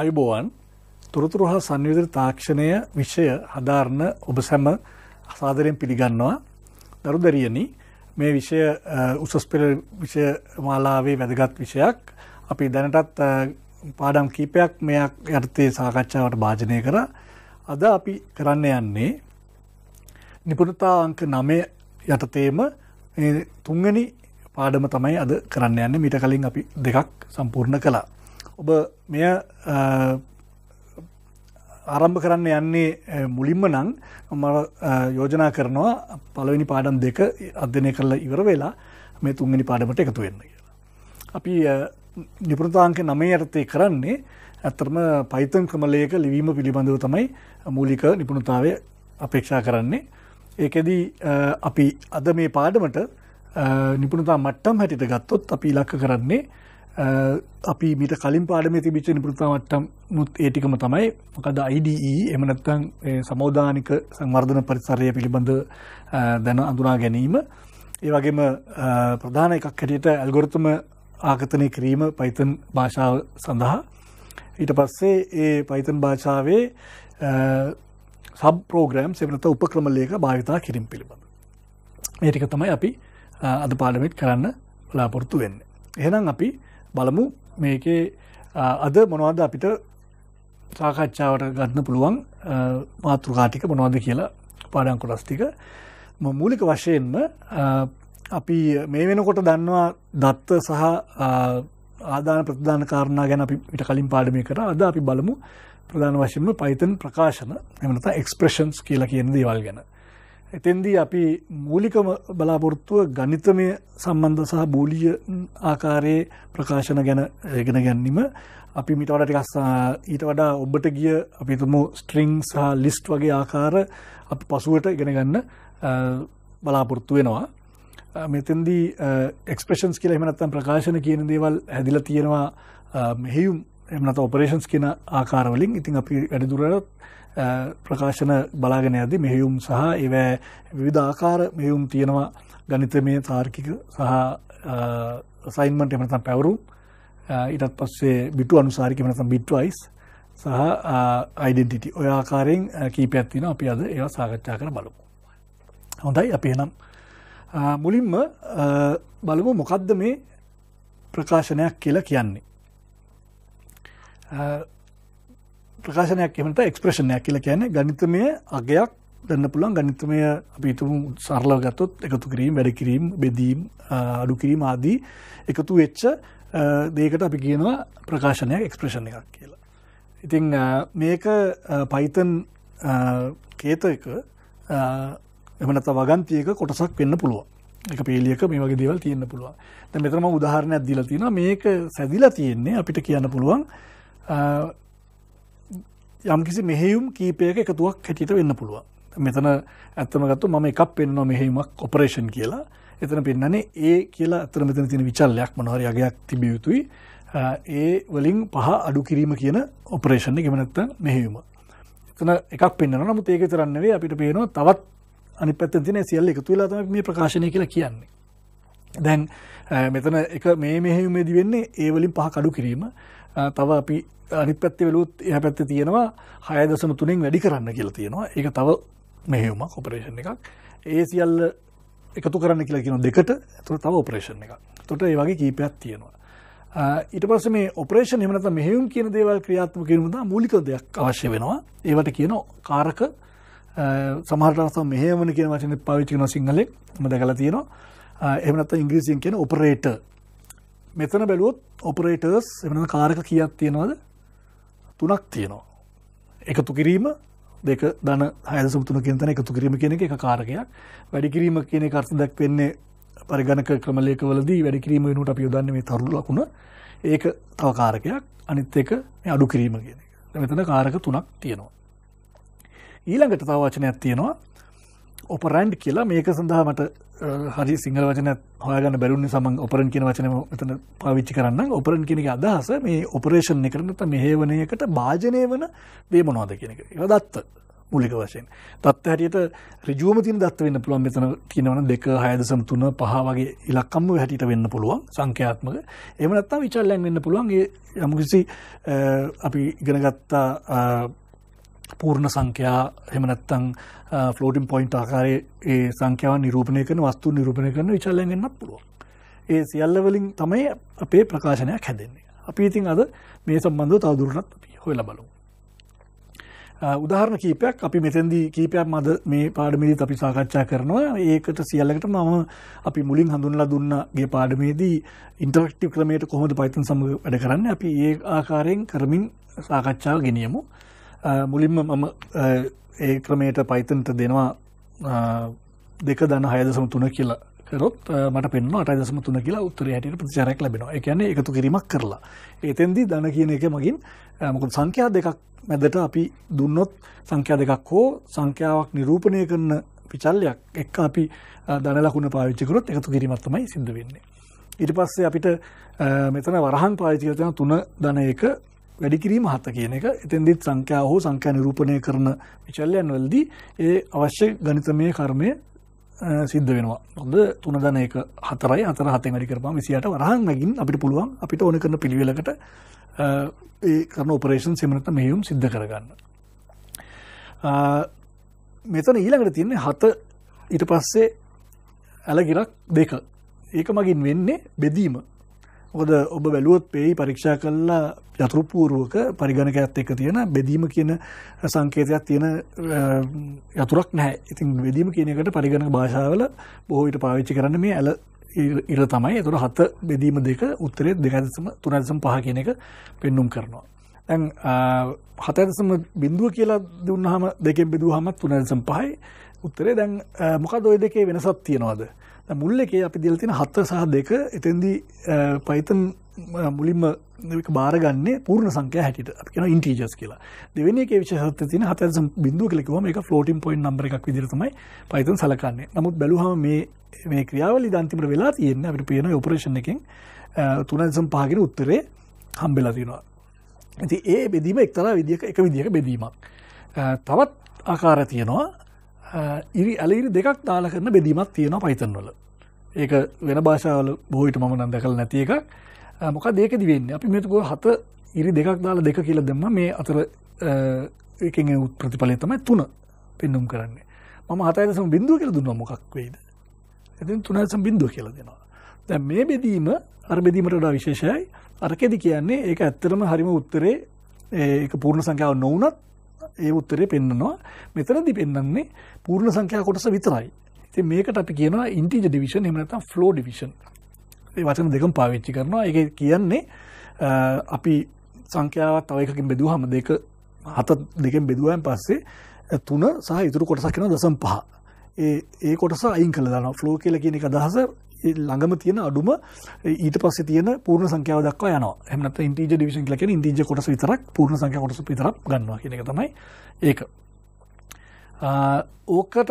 අයිබෝවන් තොරතුරු හා සංයුදර තාක්ෂණය විෂය හදාරණ ඔබ සැම අසාදරයෙන් පිළිගන්නවා දරුදරියනි මේ විෂය උසස් පෙළ විෂය මාලාවේ වැදගත් විෂයක් අපි දැනටත් පාඩම් කීපයක් මෙයක් යටතේ සාකච්ඡාවට භාජනය කර අද අපි කරන්න යන්නේ නිපුණතා අංක නමය යටතේම තුංගනි පාඩම තමයි අද කරන්න යන්න මිට කලින් අපි දෙකක් සම්පූර්ණ කලා ඔබ මෙය ආරම්භ කරන්න යන්නේ මුලින්ම නම් ම යෝජනා කරනවා පළවෙනි පාඩම් දෙක අධ්‍යනය කරලා ඉවර වෙලා මේ තුන්ගනි පාඩමට එකතු වෙන්න කියලා. අපි නිපෘතාංක නමේ යටතේ කරන්නේ ඇත්තරම පයිතන් ක්‍රමලයක ලිවීම පිළිබඳව තමයි මූලික නිපුණතාවය අපේක්ෂා කරන්නේ. ඒකෙදී අපි අද මේ පාඩමට නිපුණතා මට්ටම් හැටිට ගත්තොත් අපි ඉලක්ක කරන්නේ අපි මිට කලින් පාඩමේ තිබිච්ච නිපුණතා මට්ටමුත් ඒ ටිකම තමයි මොකද IDE එහෙම නැත්නම් සමෝදානික සංවර්ධන පරිසරය පිළිබඳ දැන අඳුනා ගැනීම ඒ වගේම ප්‍රධාන එකක් හැටියට ඇල්ගොරිතම ආකතනය කිරීම පයිතන් භාෂාව සඳහා ඊට පස්සේ ඒ පයිතන් භාෂාවේ සබ්ප්‍රෝග්‍රම් සෙවනත උපක්‍රමලයක භාවිතා කිරින් පිළිබඳ. ඒටික තමයි අපි අද පාඩමිට් කරන්න ලාපොරතු වෙන්න. එහෙනම් අපි බලමු මේකේ අද මොනවද අපිට සාකච්ඡාවට ගන්න පුළුවන් මාතෘකාටික මොනවද කියලා පාඩංකු රස්ටික මූලික වශයෙන්ම අපි මේ වෙනකොට දන්නවා දත්ත සහ ආදාන ප්‍රධාන කාරණා ගැන අපිට කලින් පාඩමි කර අද අපි බලමු ප්‍රධාන වශයෙන්ම පයිතන් ප්‍රකාශන එමනත එක්ස්ප්‍රේෂන්ස් කියලා කියන දේවල් ගැන එතෙන්දී අපි මූලිකම බලාපොරොත්තුව ගනිතමය සම්බන්ධ සහ බූලිය ආකාරයේ ප්‍රකාශන ගැන ඒගෙන ගැන්නීම අපි මිට වඩ ටිකස් ඊට වඩා ඔබට ගිය අපිතුම ස්ට්‍රිං සහ ලිස්ට් වගේ ආකාර අප පසුවට ඉගෙන ගන්න බලාපොරොත්තු වෙනවා මෙතන්දී එක්ස්පේෂන්ස් කියලා එමනත්තම් ප්‍රකාශන කියන දේවල් හැදිල තියෙනවා මෙහෙයුම් එමනත ඔපරේෂන්ස් කියන ආකාරවලින් ඉතින් අපි වැඩිදුරට ප්‍රකාශන බලාගෙන ඇති මෙහෙයුම් සහ ඒවැ විවිධාකාර මෙයුම් තියෙනවා ගනිතමය තාර්කික සහ සයින්මට එමනතම් පැවරු ඉටත් පස්සේ බිටු අනුසාරික මනතම් බිට්වයිස් සහ අයිඩෙන්ටිටි ඔයාකාරයෙන් කීපයක්ත්තින අපි අද ඒවා සාකච්ඡා කර බලමු. හොඳයි අපි එනම් මුලින්ම බලමු මොකක්ද මේ ප්‍රකාශනයක් කියලා කියන්නේ. ප්‍රකාශනයක් එමට එක්ස්ප්‍රේෂණයක් කියල කියන්නේ ගනිතමය අගයක් දන්න පුළුවන් ගනිතමය අපිතුම සරලව ගත්තොත් එකතු කිරීම වැඩ කිරීම් බෙදීම් අඩු කිරීම ආදී එකතු වෙච්ච දේකට අපි කියනවා ප්‍රකාශනයක් එක්ස්ප්‍රේෂණ එකක් කියලා. ඉතිං මේක පයිතන් කේත එක එමනත වගන්තියක කොටසක් වෙන්න පුළුවන්. එක පේලියක මේ වගේ දේවල් තියෙන්න්න පුළුවන් මෙතරම උදාහරණයක් දිලතින මේක සැදිලා තියෙන්නේ අපිට කියන්න පුළුවන් යම්කිසි මෙහෙයුම් කීපයක එකතුවක් හැටියට වෙන්න පුළුවන්. මෙතන ඇත්තම ගත්තු මම එකක් පෙන්නවා මෙහෙයුමක් ඔපරේෂන් කියලා. එතන පෙන්න්නේ ඒ කියලා ඇතර මෙතන තියෙන විචල්ලයක් මොනවාරි අගයක් තිබිය යුතුයි. ඒ වලින් පහ අඩු කිරීම කියන ඔපරේෂන් එක නැත්තම් මෙහෙයුම. එතන එකක් පෙන්වනවා. නමුත් ඒක විතරක් නෙවෙයි අපිට පේනවා තවත් අනිත් පැත්තෙන් තියෙන සියල්ල එකතු වෙලා තමයි මේ ප්‍රකාශනය කියලා කියන්නේ. දැන් මෙතන එක මේ මෙහෙයුමේදී වෙන්නේ ඒ වලින් පහ අඩු කිරීම. තව අපි අනිත් පැත්තේ වෙලුත් එහා පැත්තේ තියෙනවා 6.3න් වැඩි කරන්න කියලා තියෙනවා. ඒක තව මෙහෙයුමක් ඔපරේෂන් එකක්. ඒ සියල්ල එකතු කරන්න කියලා කියන දෙකට එතකොට තව ඔපරේෂන් එකක්. එතකොට ඒ වගේ කීපයක් තියෙනවා. ඊට පස්සේ මේ ඔපරේෂන් එහෙම නැත්නම් මෙහෙයුම් කියන දේවල් ක්‍රියාත්මක කිරීම සඳහා මූලික දෙයක් අවශ්‍ය වෙනවා. ඒවට කියන කාරක සමහරට අවස්ථා මෙහෙයවන කියන වචනේ පාවිච්චි කරන සිංහලෙන් මම දැකලා තියෙනවා. එහෙම නැත්නම් ඉංග්‍රීසියෙන් කියන ඔපරේටර්. මෙතන බැලුවොත් ඔපරේටර්ස් එහෙම නැත්නම් කාරක කීයක් තියෙනවද? තුනක් තියෙනවා. එකතු කිරීම දෙක දන හයදසුතුන කෙන්තන එකතු කිරීම කියන එක කාරකයක් වැඩි කිරීම කියන කර්ස දැක් වෙන්නේ පරිගණක ක්‍රමලයකවලදී වැඩි කිරීම වෙනුවට අපි යොදන්නේ මේ තරු ලකුණ ඒක තව කාරකයක් අනිත් එක මේ අඩු කිරීම කියන එක. මෙතන කාරක තුනක් තියෙනවා. ඊළඟට තව වචනයක් තියෙනවා ඔපරන්ඩ් කියලා මේක සඳහා මට හරි සිංහල වචන හොයගන්න බැරුන්න සමන් ඔපරන් කියන වචනම එතන පාවිච්චි කරන්න ඔපරන් කෙනෙක අදහස මේ ඔපරේෂන් කරනත මෙහේවනයකට භාජනය වන දේ මොනවාද කියනක ඒව දත්ත මුලික වශයෙන් තත්ත හැටියට රජුවම තින් දත්ත වෙන්න පුළුවන් මෙතන කියනවන දෙක හයදසම් තුන පහ වගේ ඉලක්කම්ම හැටියට වෙන්න පුළුවන් සංඛ්‍යාත්මක එහෙම නැත්නම් විචල්යන් වෙන්න පුළුවන් ඒ යම්කිසි අපි ඉගෙන ගත්තා පූර්ණ සංඛ්‍යා හෙමනැත්තං ෆලෝඩම් පොයින්් ආකාරය ඒ සංඛ්‍යාව නිරූපණය කන වස්තු නිරූපණය කරන විචල්ලගෙන්න්න පුළුව. ඒ සියල්ලවලින් තමයි අපේ ප්‍රකාශනයක් හැදෙන්නේ. අපි ඉතින් අද මේ සම්බන්ධ තවදුරටත් හොල බලු. උදාහරණ කීපයක් අපි මෙතැන්දී කීපයක් මද මේ පාඩමේදී අපි සාකච්ඡා කරනවා ඒකට සියල්ලකට මම අපි මුලින් හඳුන්ලා දුන්නගේ පාඩමේදී ඉන්ටරක්ටිව් ක්‍රමයට කොහොමද පයිතන් සමඟ වැඩ කරන්න අපි ඒ ආකාරයෙන් කරමින් සාකච්ඡාව ගෙනියමු. මුලින්ම මම ඒ ක්‍රමයට පයිතන්ට දෙනවා දෙක දන්න හයදසම තුන කියලා කරොත් මට පෙන්න්න අටදසම තුන කියලා උත්තර හැට ප්‍රචාරයක් ලැබෙනවා එකන එකතු කිරීමක් කරලා ඒතෙන්දී දන කියන එක මගින් මොකද සංඛ්‍යා දෙකක් මැදට අපි දුන්නොත් සංඛ්‍යා දෙකක් හෝ සංඛ්‍යාවක් නිරූපණය කරන විචල්ලයක් එක් අපි දනලකුණ පාවිච්චිකරොත් එකතු කිරීමත්තමයි සිද්ධ වෙන්නේ. ඉට පස්සේ අපිට මෙතන වරහන් පාවිච්චිකරතන තුන දන එක වැඩිකිරීම හත කියන එක එතෙන්දිත් සංඛ්‍යා හෝ සංඛ්‍යා නිරූපණය කරන විචල්යන් වලදී ඒ අවශ්‍ය ගණිතමය කර්මය සිද්ධ වෙනවා. හොඳ 3 දන 1 4යි 4 7 වැඩි කරපුවාම 28 වරහන් නැගින් අපිට පුළුවන් අපිට ඕන කරන පිළිවෙලකට ඒ කරන ඔපරේෂන්ස් එහෙම නැත්නම් මෙහෙයුම් සිද්ධ කරගන්න. මෙතන ඊළඟට තියෙන්නේ 7 ඊට පස්සේ ඇලගිරක් දෙක. ඒක මගින් වෙන්නේ බෙදීම. මොකද ඔබ බැලුවොත් පෙයි පරීක්ෂා කළා යතුරු පූර්වක පරිගණකයත් එක්ක තියෙන බෙදීම කියන සංකේතයක් තියෙන යතුරක් නැහැ. ඉතින් බෙදීම කියන එකට පරිගණක භාෂාවල බොහෝ විට පාවිච්චි කරන්නේ මේ ඇල ඉර තමයි. ඒතකොට හත බෙදීම දෙක උත්තරේ 2.3.5 කියන එක පෙන්눔 කරනවා. දැන් 7.0 බිඳුව කියලා දුන්නාම දෙකෙන් බෙදුවාම 3.5යි. උත්තරේ දැන් මොකද ওই දෙකේ වෙනසක් තියනවාද? මුල් එකේ අපි දෙල තියෙන හත්ව සහ දෙක එතෙන්දී පයිතන් මුලින්ම බාරගන්නේ පූර්ණ සංඛ්‍යා හැටියට අපි කියනවා ඉන්ටීජර්ස් කියලා. දෙවෙනි එකේ විශේෂත්වය තියෙන හතර බිඳුව කියලා කිව්වම ඒක floating point number එකක් විදිහට තමයි Python සලකන්නේ. නමුත් බැලුවහම මේ මේ ක්‍රියාවලිය දැන් තිබුණ වෙලා තියෙන්නේ අපිට පේන ඔපරේෂන් එකෙන් 3.5 කින උත්තරේ හම්බෙලා තියෙනවා. ඉතින් ඒ බෙදීම එක්තරා විදිහක එක විදිහක බෙදීමක්. තවත් ආකාරය තියෙනවා ඉරි ඇලිරි දෙකක් දාලා කරන බෙදීමත් තියෙන පයිතන්වල ඒක වෙන භාෂාවල බොහිට මම නන්දකල නැති එක මොක දෙක දිවෙන්න අපි මෙතුකෝ හත ඉරි දෙකක් දාලා දෙක කියල දෙම මේ අතර එකෙන් උත් ප්‍රතිඵලය තමයි තුන පෙන්නුම් කරන්නේ මම හතයදසම බින්දුව කියල දුන්න මොකක් වෙයිද ඇතින් තුනසම් බින්දුව කියල දෙනවා දැ මේ බෙදීම අර බෙදීමට වඩා විශේෂයි අරකෙදි කියන්නේ ඒක ඇත්තරම හරිම උත්තරේ ඒක පූර්ණ සංඛ්‍යාව නොවනත් ඒ උත්තරේ පෙන්නනවා. මෙතනදී පෙන්නන්නේ පූර්ණ සංඛ්‍යා කොටස විතරයි. ඉතින් මේකට අපි කියනවා ඉන්ටිජර් ඩිවිෂන් එහෙම නැත්නම් ෆ්ලෝ ඩිවිෂන්. මේ වචන දෙකම පාවිච්චි කරනවා. ඒක කියන්නේ අපි සංඛ්‍යාවත් තව එකකින් බෙදුවාම දෙක හත දෙකෙන් බෙදුවාන් පස්සේ තුන සහ ඉතුරු කොටසක් වෙනවා දශම පහ. ඒ ඒ කොටස අයින් කළා දානවා. ෆ්ලෝ කියලා කියන එක අදහස ළඟම තියෙන අඩුම ඊට පස්සේ තියෙන පූර්ණ සංඛ්‍යාව දක්වා යනවා. එහෙම නැත්නම් ඉන්ටිජර් ඩිවිෂන් කියලා කියන්නේ ඉන්ටිජර් කොටස විතරක් පූර්ණ සංඛ්‍යා කොටස විතරක් ගන්නවා කියන එක තමයි ඒක. ඕකට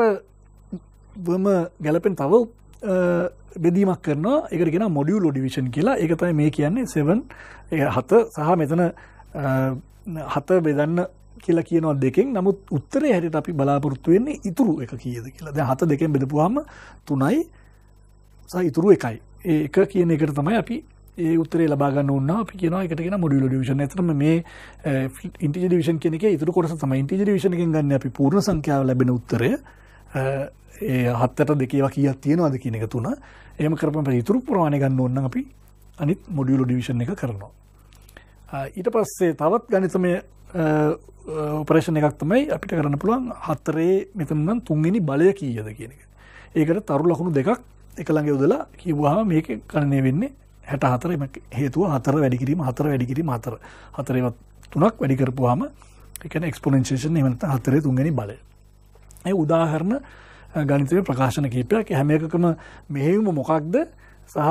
වම ගැලපෙන තව බෙදීමක් කරනවා. ඒකට කියනවා මොඩියුලෝ ඩිවිෂන් කියලා. ඒක තමයි මේ කියන්නේ 7 7 සහ මෙතන හත බෙදන්න කියලා කියනවා දෙකෙන් නමුත් උත්තරේ හැටියට අපි බලාපොරොත්තු වෙන්නේ ඉතුරු එක කීයද කියලා. දැන් හත දෙකෙන් බෙදපුවාම 3යි සහ ඉතුරු එකයි ඒක කියන එකට තමයි අපි ඒ උත්තරේ ලබාගන්න න්න අපි කියන එකටගෙන මොඩියල ඩිවිශන ඇතරම මේ ඉන්ටිජ ඩිවිශන් කෙනෙක ඉතුර කොටස තම ඉන්ටිජ ඩිවිශන ගන්න අපි පූර්ණ සංඛ්‍යාව ලැබෙන උත්තරය හත්තට දෙකේවා කියක් තියෙනවාද කියන එක තුන එම කරම ඉතුරු පුරවාණ ගන්න ඔන්න අපි අනිත් මොඩියලු ඩිවිශන් එක කරනවා ඊට පස්සේ තවත් ගනිතමය ඔපරේෂණ එකක් තමයි අපිට කරන්න පුළුවන් හත්තරේ මෙතනන් තුන්ගනි බලය කීයද කියන එක ඒකට තරු ලකුණු දෙකක් එක ළඟ යොදලා කිව්වහම මේක ගණනය වෙන්නේ 64 හේතුව 4 වැඩි කිරීම 4 වැඩි කිරීම 4 4 ඒවත් තුනක් වැඩි කරපුවාම ඒ කියන්නේ එක්ස්පොනෙන්ෂියේෂන් එහෙම නැත්නම් 4 තුන්වෙනි බලය. ඒ උදාහරණ ගණිතයේ ප්‍රකාශන කීපයක් හැම එකකම මෙහෙයුම මොකක්ද සහ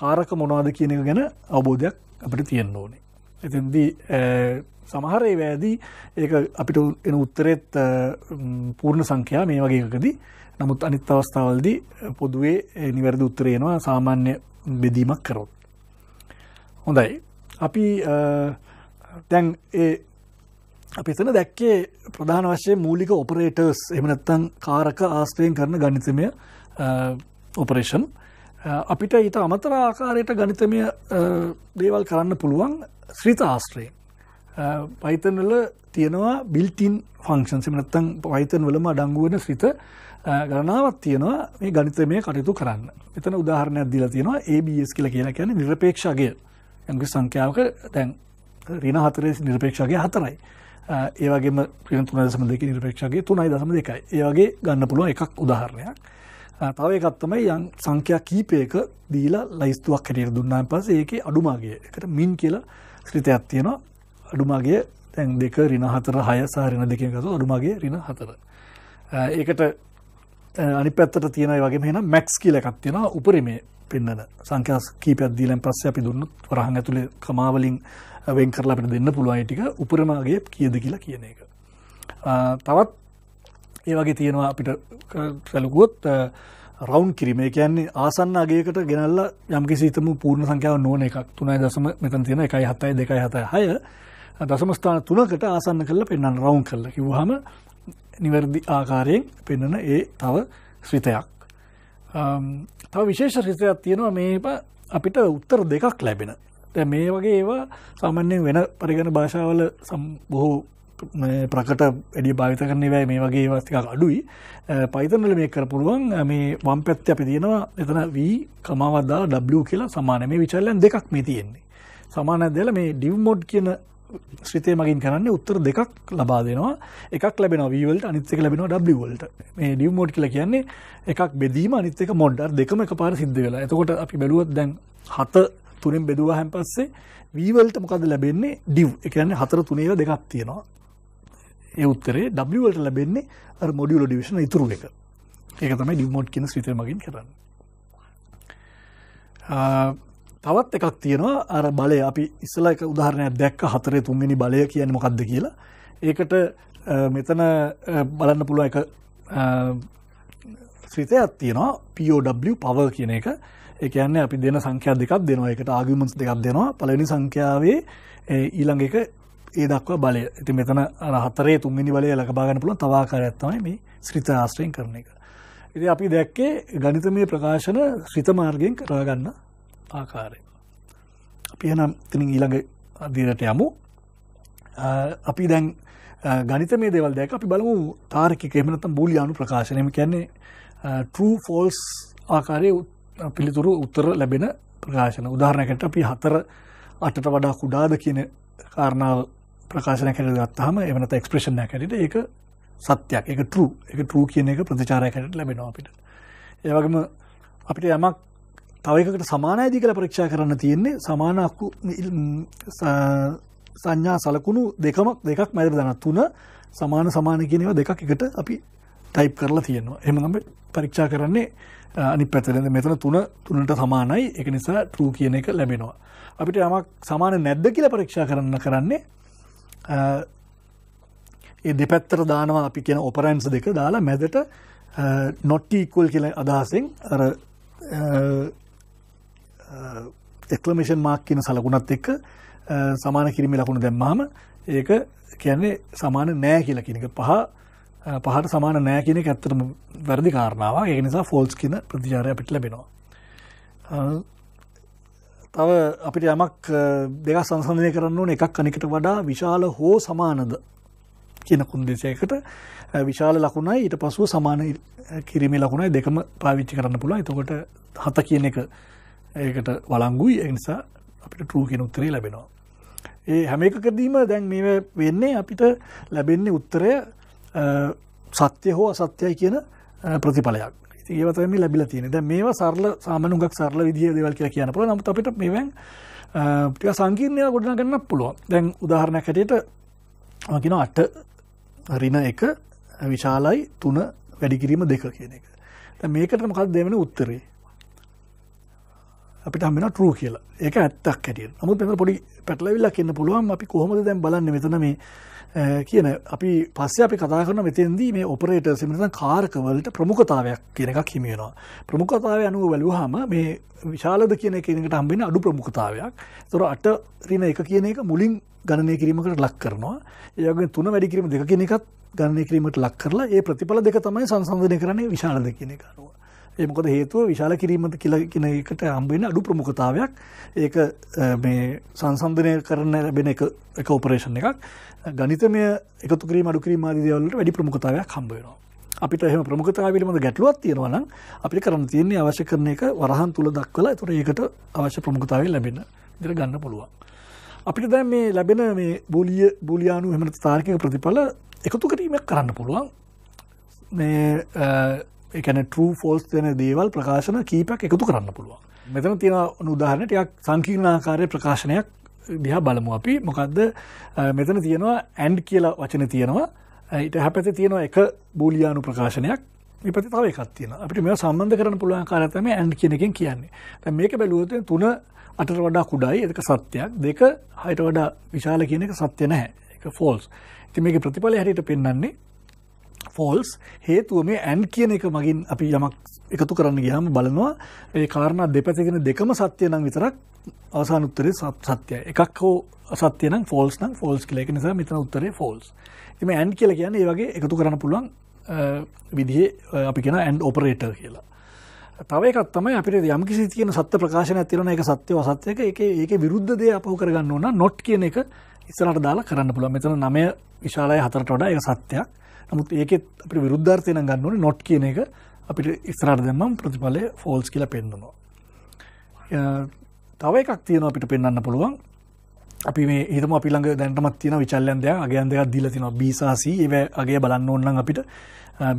කාරක මොනවද කියන එක ගැන අවබෝධයක් අපිට තියෙන්න ඕනේ. එතෙන්දී සමහරේ වැෑදී ඒක අපිට එන උත්තරෙත් පූර්ණ සංඛ්‍යා මේ වගේකදී නමුත් අනිත් අවස්ථාවල්දී පොදුවේ නිවැරදි උත්තරයනවා සාමාන්‍ය බෙදීමක් කරොත්. හොඳයි. අපි දැන් ඒ අපි එතන දැක්කේ ප්‍රධාන වශයෙන් මූලික ඔපරේටර්ස් එහෙම නැත්නම් කාරක ආශ්‍රයෙන් කරන ගණිතමය ඔපරේෂන් අපිට ඊට අමතර ආකාරයට ගණිතමය දේවල් කරන්න පුළුවන් ශ්‍රිත ආශ්‍රයෙන් පයිතන්වල තියෙනවා බිල්ටින් ෆංක්ෂන් සමනත්තන් පයිතන් වලම අඩංගුවන සිත ගණනාවක් තියෙනවා මේ ගනිතමය කටයුතු කරන්න එතන උදාහරණයක් දිලා තියෙනවා ABS කියලා කියලා කියන්නේ නිරපේක්ෂාගේ යම්කි සංඛ්‍යාවක දැන් ඍණ හතරේ නිරපේක්ෂාගේ හතරයි ඒ වගේම ඍණ 3.2 නිරපේක්ෂාගේ 3.2යි ඒ වගේ ගන්න පුළුවන් එකක් උදාහරණයක් තව එකක් තමයි යම් සංඛ්‍යා කීපයක දීලා ලයිස්තුවක් හැටියට දුන්නාන් පස්සේ ඒකේ අඩුමාගය. ඒකට මින් කියලා ශ්‍රිතයක් තියෙනවා. අඩුමගේ තැන් දෙක රින හතර හය සහරින දෙකින් ගතු අඩුමගේ රින හතර ඒකට අනි පැත්තට තියෙනයි වගේ මෙන මැක්ස් කියල එකක් තියෙන උපරිමේ පෙන්න්නන සංකයා කීපයක් දීලෙන් පස්ස අපි දුන්නත් වරහන් ඇතුළේ කමාවලින් වෙන් කරලා අපට දෙන්න පුළුවන් ටික උපරමගේ කියද කියලා කියන එක. තවත් ඒ වගේ තියෙනවා අපිට සැලකුවොත් රවන්් කිරීමේ කියන්නේ ආසන්න අගේකට ගෙනල්ල යම්කි සිතම පූර්ණ සංකයාව නෝන එකක් තුනයි දසම මෙතන් තියෙන එකයි හතයි දෙකයි හතයි හය දසමස්ථාන තුනකට ආසන්න කරලා පෙන්වන්න රවුන් කරලා කිව්වහම නිවැරදි ආකාරයෙන් පෙන්වන ඒ තව ශ්‍රිතයක්. තව විශේෂ ශ්‍රිතයක් තියෙනවා මේ අපිට උත්තර දෙකක් ලැබෙන. මේ වගේ ඒවා සාමන්‍යෙන් වෙන පරිගණ භාෂාවල බොහෝ ප්‍රකට වැඩිය භාවිත කරන වැෑ මේ වගේ වස්තික අඩුයි පයිතනල මේ කර පුළුවන් මේ වම් පැත්ත අපි තියෙනවා එතන වී කමවදා ඩ කියලා සමාන මේ විචල්ලන් දෙකක් මේ තියෙන්නේ සමාන දෙල මේ ඩිව්මෝඩ් කියන ශ්‍රිතේ මගින් කරන්නේ උත්තර දෙකක් ලබා දෙනවා. එකක් ලැබෙනවා V වලට අනිත් එක ලැබෙනවා W වලට. මේ ඩිව් මෝඩ් කියලා කියන්නේ එකක් බෙදීම අනිත් එක මොඩ්. අර දෙකම එකපාර සිද්ධ වෙලා. එතකොට අපි බැලුවොත් දැන් 7 තුනෙන් බෙදුවා හැන් පස්සේ V වලට මොකද ලැබෙන්නේ? ඩිව්. ඒ කියන්නේ 4 3 ඒවා දෙකක් තියෙනවා. ඒ උත්තරේ W වලට ලැබෙන්නේ අර මොඩියුලෝ ඩිවිෂන් ඉතුරු එක. ඒක තමයි ඩිව් මෝඩ් කියන ශ්‍රිතේ මගින් කරන්නේ. තවත් එකක් තියෙනවා අර බලය අපි ඉස්සලා එක උදාහරණයක් දැක්ක හතරේ තුන්වෙනි බලය කියන්නේ මොකක්ද කියලා. ඒකට මෙතන බලන්න පුළුවන් එක ශ්‍රිතයක් තියෙනවා POW power කියන එක. ඒ කියන්නේ අපි දෙන සංඛ්‍යා දෙකක් දෙනවා. ඒකට ආගියුමන්ට්ස් දෙකක් දෙනවා. පළවෙනි සංඛ්‍යාවේ ඊළඟ එක ඒ දක්වා බලය. ඉතින් මෙතන අර හතරේ තුන්වෙනි බලය ලකබා ගන්න පුළුවන් තව ආකාරයක් තමයි මේ ශ්‍රිත ආශ්‍රයෙන් කරන එක. ඉතින් අපි දැක්කේ ගණිතමය ප්‍රකාශන ශ්‍රිත මාර්ගයෙන් කරගන්න ආකාරය. අපි එහෙනම් ඉතින් ඊළඟ අධ්‍යයනයට යමු. අපි දැන් ගණිතමය දේවල් දැක අපි බලමු තාරකික එහෙම නැත්නම් බූලියානු ප්‍රකාශන. එහෙම කියන්නේ true false ආකාරයේ පිළිතුරු උත්තර ලැබෙන ප්‍රකාශන. උදාහරණයකට අපි 4 8ට වඩා කුඩාද කියන කාරණාව ප්‍රකාශනයක් හැටියට ගත්තාම එහෙම නැත්නම් එක්ස්ප්‍රෙෂන් එකක් හැටියට ඒක සත්‍යයක්. ඒක true. ඒක true කියන එක ප්‍රතිචාරයක් හැටියට ලැබෙනවා අපිට. ඒ වගේම අපිට යමක් තව එකකට සමානයිද කියලා පරීක්ෂා කරන්න තියෙන්නේ සමාන අකු සංඥා සලකුණු දෙකම දෙකක් මැදට දාන තුන සමාන සමාන කියන ඒවා දෙකක් එකට අපි ටයිප් කරලා තියෙනවා. එහෙම තමයි පරීක්ෂා කරන්නේ අනිත් පැත්තෙන් මෙතන තුන තුනට සමානයි. ඒක නිසා true කියන එක ලැබෙනවා. අපිට යමක් සමාන නැද්ද කියලා පරීක්ෂා කරන්න කරන්නේ ඒ දෙපැත්තට දානවා අපි කියන ඔපරන්ඩ්ස් දෙක දාලා මැදට not equal කියලා අදහසෙන් අර එක්ලමේෂන් මාක් කියන සලකුණත් එක්ක සමාන කිරිමි ලකුණු දැම්මාම ඒක කියන්නේ සමාන නෑ කියලා කියනක පහ පහට සමාන නෑ කියන ඇත්තටම වැරදි කාරණාව ඒ නිසා ෆෝල්ස් කියන ප්‍රතිචාරය අපිට ලැබෙනවා තව අපිට යමක් දෙක සංසධනය කරන්න ඕන එකක් අනිකට වඩා විශාල හෝ සමානද කියන කුන්දේශයකට විශාල ලකුණයි ඊට පසුව සමාන කිරීමේ ලකුණයි දෙකම පාවිච්චි කරන්න පුළා එතකොට හත කියන එක ඒකට වලංගුයි එනිසා අපිට ටරූ කියෙන උත්තරේ ලැබෙනවා. ඒ හැම එකකදීම දැන් මේ වෙන්නේ අපිට ලැබෙන්නේ උත්තරය සත්‍ය හෝ අසත්‍යයි කියන ප්‍රතිඵලයක් ඒවතම ලැබිල තියෙන ද මේ සරල සාමනුගක් සරල විදිිය දෙවල් කිය කියන පුල නමුත් අපිට මෙවන් ටික සංකීර්ණය ගොඩන ගන්න පුළුවන් දැන් උදාහරණයක් හැටට මකින අට රින එක විශාලයි තුන වැඩිකිරීම දෙක කියන එක මේකට මකත් දෙවන උත්තරේ අපිට හමෙන ටරූ කියලා ඒක ඇත්තක් ඇටිය නමුත් මෙම පොඩි පැටලවිල්ලා කියන්න පුළුවන් අපි කොහොමද දැන් බලන්න මෙතන මේ කියන අපි පස්සේ අපි කතා කරන මෙතෙන්දී මේ ඔපරේට සිමතන් කාර්කවලට ප්‍රමුඛතාවයක් කියන එකක් හිමියෙනවා. ප්‍රමුඛතාවය අනුව වැලුවහම මේ විශාලද කියන කෙනෙකට හම්බෙන අඩු ප්‍රමුඛතාවයක්. තොර අට රින එක කියන එක මුලින් ගණනය කිරීමකට ලක් කරනවා. ඒවගේ තුන වැඩි කිරීම දෙක කියන එකත් ගණනය කිරීමට ලක් කරලා ඒ ප්‍රතිඵල දෙක තමයි සංසන්ධනය කරන්නේ විශාලද කියන එක අනුව. ඒ මොකද හේතුව විශාල කිරීමට කියලා කියන එකට හම්බ වෙන අඩු ප්‍රමුඛතාවයක්. ඒක මේ සංසන්දනය කරන්න ලැබෙන එක එක ඔපරේෂන් එකක්. ගණිතමය එකතු කිරීම අඩු කිරීම ආදී දේවල් වලට වැඩි ප්‍රමුඛතාවයක් හම්බ වෙනවා. අපිට එහෙම ප්‍රමුඛතාවය පිළිබඳ ගැටලුවක් තියෙනවා නම් අපිට කරන්න තියෙන්නේ අවශ්‍ය කරන එක වරහන් තුල දක්වලා ඒතර ඒකට අවශ්‍ය ප්‍රමුඛතාවය ලැබෙන විදිහට ගන්න පුළුවන්. අපිට දැන් මේ ලැබෙන මේ බෝලීය බෝලියානු එහෙම නැත්නම් තාර්කික ප්‍රතිඵල එකතු කිරීමක් කරන්න පුළුවන්. මේ එකන ටූ ෆෝල්ස් යන දේවල් ප්‍රකාශන කීපයක් එකතු කරන්න පුළුවන්. මෙතන තියෙන උදාහරණටයක් සංකීර්ණාකාරය ප්‍රකාශනයක් දිහා බලමු අපි මොකක්ද මෙතන තියෙනවා ඇන්ඩ් කියලා වචන තියෙනවා ඊට හැපැති තියෙනවා එක බූලියානු ප්‍රකාශනයක් විපති තව එකක් තියෙන අපිට මේ සම්බන්ධ කරන පුළුවන් කාරතම ඇන්ඩ් කියනකින් කියන්නේ මේක බැලුවත තුන අටට වඩා කුඩායි එක සත්‍යයක් දෙක හයට වඩා විශාල කියන එක සත්‍ය නැහැ එක ෆෝල්ස් ඉතින් මේක ප්‍රතිඵලය හැටියට පෙන්වන්නේ ෆෝල්ස් හේතුව මේ ඇන් කියන එක මගින් අපි යමක් එකතු කරන්න ගියාම බලනවා ඒ කාරණා දෙපැතිගෙන දෙකම සත්‍ය නම් විතරක් අවසාන උත්තරේ සත්‍යයි. එකක් හෝ සත්‍ය නම් ෆෝල්ස් නම් ෆෝල්ස් කියලා. ඒක නිසා මෙතන උත්තරේ ෆෝල්ස්. ඉතින් මේ ඇන් කියලා කියන්නේ ඒ වගේ එකතු කරන්න පුළුවන් විදිහේ අපි කියන ඇන් ඔපරේටර් කියලා. තව එකක් තමයි අපිට යම්කිසි තියෙන සත්‍ය ප්‍රකාශනයක් තියෙනවා ඒක සත්‍යව අසත්‍යක ඒක ඒකේ විරුද්ධ දේ අපහු කරගන්න ඕන නොට් කියන එක ඉස්සරහට දාලා කරන්න පුළුවන්. මෙතන 9 විශාලයි 4ට වඩා ඒක සත්‍යයක්. නමුත් ඒකෙත් අපි විරුද්ධාර්ථය නම් ගන්න ඕනේ not කියන එක අපිට ඉස්සරහට දැම්මම ප්‍රතිඵලය false කියලා පෙන්නනවා. තව එකක් තියෙනවා අපිට පෙන්වන්න පුළුවන්. අපි මේ හිතමු අපි ළඟ දැනටමත් තියෙන විචල්‍යන් දෙයක් අගයන් දෙකක් දීලා තිනවා B සහ C ඒව අගය බලන්න ඕන නම් අපිට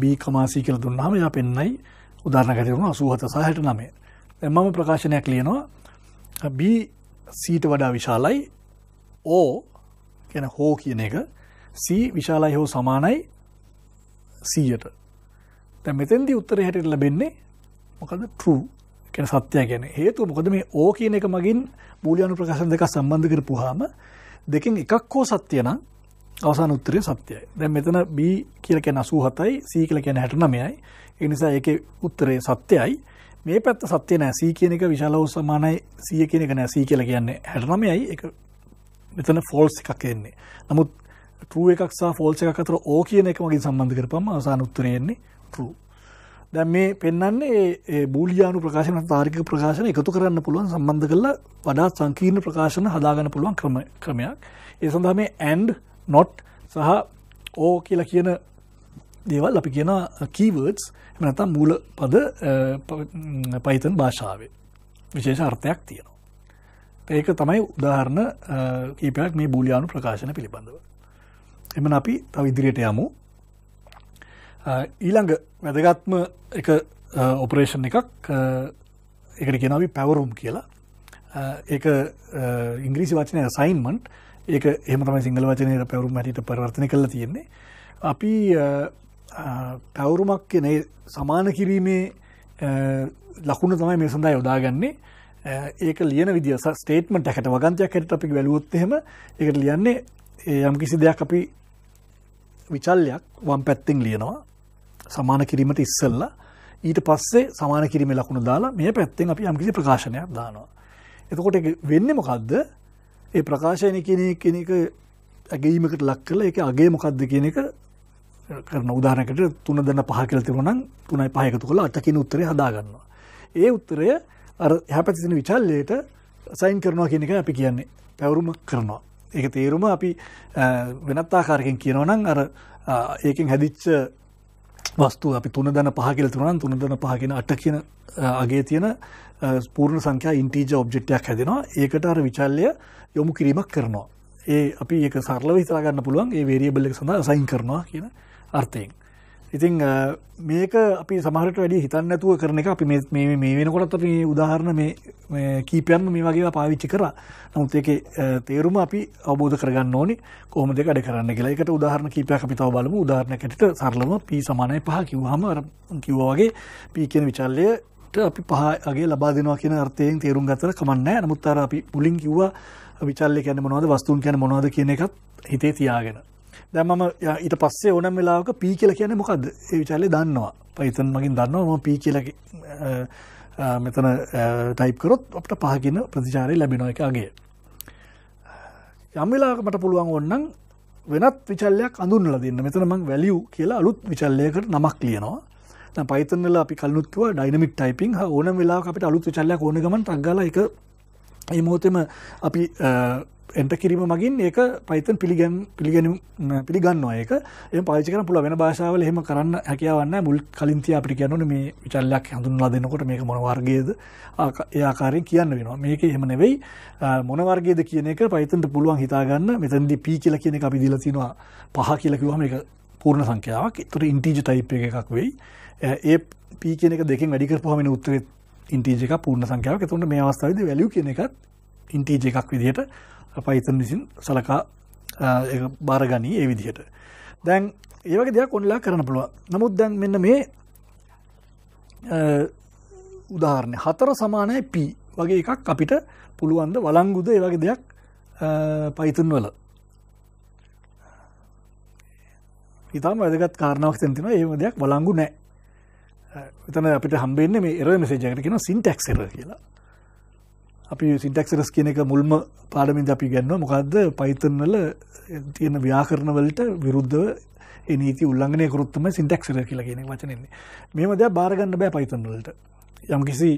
B C කියලා දුන්නාම එයා පෙන්නයි උදාහරණයක් ඇතුළේ 87 සහ 69. දැන් මම ප්‍රකාශනයක් ලියනවා B C ට වඩා විශාලයි O කියන හෝ කියන එක C විශාලයි හෝ සමානයි සීයට තැ මෙතන්දි උත්තර හැට ලබෙන්නේ මොකද ටරූ කෙන සත්‍යය ගැන හේතු මොකද මේ ඕ කියන එක මගින් බූලියනු ප්‍රකාශන් දෙක සම්බන්ධ කර පුහාම දෙකින් එකක් හෝ සත්‍යය නම් අවසාන උත්තරය සත්‍යයයි දැන් මෙතන B කියල කියන අසූ හතයි සී කියල කියන හැට නමයයි එනිසා ඒක උත්තරය සත්‍යයයි මේ පැත්ත සත්‍ය නෑ සී කියන එක විශාලව සමානයි සිය කියන එක නෑ සී කියල කියන්නේ හැටනමයයි එක මෙතන ෆෝල්ස් එකක් එන්නේ නමුත් true එකක් සහ false එකක් අතර O කියන එක මගින් සම්බන්ධ කරපුවම අවසාන උත්තරය එන්නේ true. දැන් මේ පෙන්වන්නේ ඒ බූලියානු ප්‍රකාශන තාර්කික ප්‍රකාශන එකතු කරන්න පුළුවන් සම්බන්ධ කරලා වඩාත් සංකීර්ණ ප්‍රකාශන හදාගන්න පුළුවන් ක්‍රම ක්‍රමයක්. ඒ සඳහා මේ and not සහ o කියලා කියන දේවල් අපි කියන uh, keywords එහෙම නැත්නම් මූල පද uh, Python භාෂාවේ විශේෂ අර්ථයක් තියෙනවා. ඒක තමයි උදාහරණ uh, කීපයක් මේ බූලියානු ප්‍රකාශන පිළිබඳව. එමන අපි තව ඉදිරියට යමු. ඊළඟ වැදගත්ම එක ඔපරේෂන් එකක් එකට කියනවි පැවරුම් කියලා. ඒ ඉංග්‍රීසි වචනය සයින්මන්ට් ඒක එහම තමයි සිංහල වචනයට පැවරුම් ඇටට පරවර්තන කළ තියෙන්නේ. අපි පැවරුමක් කියනේ සමාන කිරීමේ ලකුණ තමයි මේ සඳහා යොදාගන්නේ ඒක ලියන විදි ස්ටේට්මට හැට වගන්තයක් හැට අපි වැලුවොත්තහෙම එකට ලියන්නේ යම් කිසි දෙයක් අපි විචල්යක් වම් පැත්තෙන් ලියනවා සමාන කිරීමට ඉස්සල්ල ඊට පස්සේ සමාන කිරීම ලකුණු දාලා මේ පැත්තෙන් අපි යම් කිසි ප්‍රකාශනයක් දානවා. එතකොට වෙන්න මොකක්ද ඒ ප්‍රකාශයන කියන කෙනෙක ඇගීමකට ලක් කල එක අගේ මොකක්ද කියන එක කරන උදාහරණයකට තුන දෙන්න පහ කියලා තිබුණනම් තුනයි පහ එකතු කරලා අට කියන උත්තරය හදා ගන්නවා. ඒ උත්තරය අර එහා පැත්තේ තියෙන විචල්‍යයට සයින් කරනවා කියන එක අපි කියන්නේ පැවරුමක් කරනවා. ඒක තේරුම අපි වෙනත්තාකාරකින් කියනවනම් අර ඒකෙන් හැදිච්ච වස්තු අපි තුන දන පහකිල තුනන් තුන දන පහගෙන අට කියන අගේ තියෙන ස්පූර්ණ සංඛ්‍යා ඉන්ටීජ ඔබ්ජෙක්්ටයක් හැදෙනවා ඒකට අර විචල්ලය යොමු කිරීමක් කරනවා ඒ අපි ඒක සරලව හිතාගන්න පුළුවන් ඒ වේරියබල්ලෙක් සඳහා සයින් කරනවා කියන අර්ථයෙන් ඉතිං මේක අපි සමහට වැඩි හිතන්නඇතුව කරන එක අපි මේ වෙනකොටත් අපි උදාහරණ කීපයන්ම මේ වගේ පාවිච්චි කර නමුත් එක තේරුම අපි අවබෝධ කරගන්න ඕනි කොහොම දෙක අඩ කරන්න කියලා එකට උදාහරණ කීපයක් අපි තව බලමු උදාහරණ කැටිට සරලම පී සමානය පහ කිව්හම කිව්වාගේ පී කියන විචල්ලය අපි පහගේ ලබා දෙනවා කියන අර්ථයෙන් තේරුම් ගතර කමන්න නමුත්තර අපි පුලින් කිව්වා විචල්ලය කැන මොනවද වස්තුන් කැන මොනවද කියන එකත් හිතේ තියාගෙන දැන් මම ඊට පස්සේ ඕනම වෙලාවක p කියලා කියන්නේ මොකද්ද? ඒ විචාරලේ දන්නවා. Python මගින් දන්නවා මම p කියලා මෙතන ටයිප් කරොත් අපිට පහ කියන ප්‍රතිචාරය ලැබෙනවා ඒක අගේ. යම් වෙලාවක මට පුළුවන් ඕනනම් වෙනත් විචල්ලයක් අඳුන්ලා දෙන්න. මෙතන මම value කියලා අලුත් විචල්ලයකට නමක් ලියනවා. දැන් Python වල අපි කලිනුත් කිව්වා dynamic typing. ඕනම වෙලාවක අපිට අලුත් විචල්ලයක් ඕන ගමන් ටග් ගාලා ඒක මේ මොහොතේම අපි එන්ට කිරීම මගින් ඒක පයිතන් පිළිගැන් පිළිගැනු පිළිගන්නවා ඒක එම පාචික පුළ වෙන භාෂාවල එහෙම කරන්න හැකිවන්න මුල් කලින්තිය අපි කියනු මේ විචල්ලයක් හඳුන්ලා දෙනකොට මේක මොනවර්ගේද ඒආකාරයෙන් කියන්න වෙනවා මේක එහෙම නෙවෙයි මොනවර්ගේද කියන එක පයිතන්ට පුළුවන් හිතාගන්න මෙතන්දි පී කියල කියන අපි දිලතිනවා පහ කියලකිවම එක පූර්ණ සංඛ්‍යාවක් තුර ඉන්ටීජ ටයිප් එකක් වෙයි ඒ පී කියනක දෙකින් වැඩිකරපහමෙන උත්තර ඉන්ටීජ එක පූර්ණ සංඛ්‍යාවක් තුන්ට මේ අවස්ථාවද වැලිය කියන එකත් ඉන්ටීජ එකක් විදිහට පයිතන් විසින් සලකා බාරගනී ඒ විදිහට දැන් ඒවගේ දෙයක් ඔොන්ලා කරන පුළුව නමුත් දැන් මෙන්න මේ උදාහරණය හතර සමානය පි වගේ එකක් අපිට පුළුවන්ද වලංගුද ඒ වගේ දෙයක් පයිතුන් වල ඉතාම වැදගත් කාරණාවක් තැතින ඒම දෙයක් වලංගු නෑ එතන අපිට හම්බෙන්න්නේ මේ එර මෙසේජයකට කියෙන සිින්ටක්සර කියලා අපි සින්ටක්සරස් කියන එක මුල්ම පාඩමින් අපි ගන්නවා මොකක්ද පයිතන්වල තියෙන ව්‍යාකරණවලට විරුද්ධව නීති උල්ලංඝනය කරුත්තම සින්ටක්සර කියලා කියන වචනෙන්නේ මේම දෙයක් බාරගන්න බෑ පයිතන්වලට යම් කිසි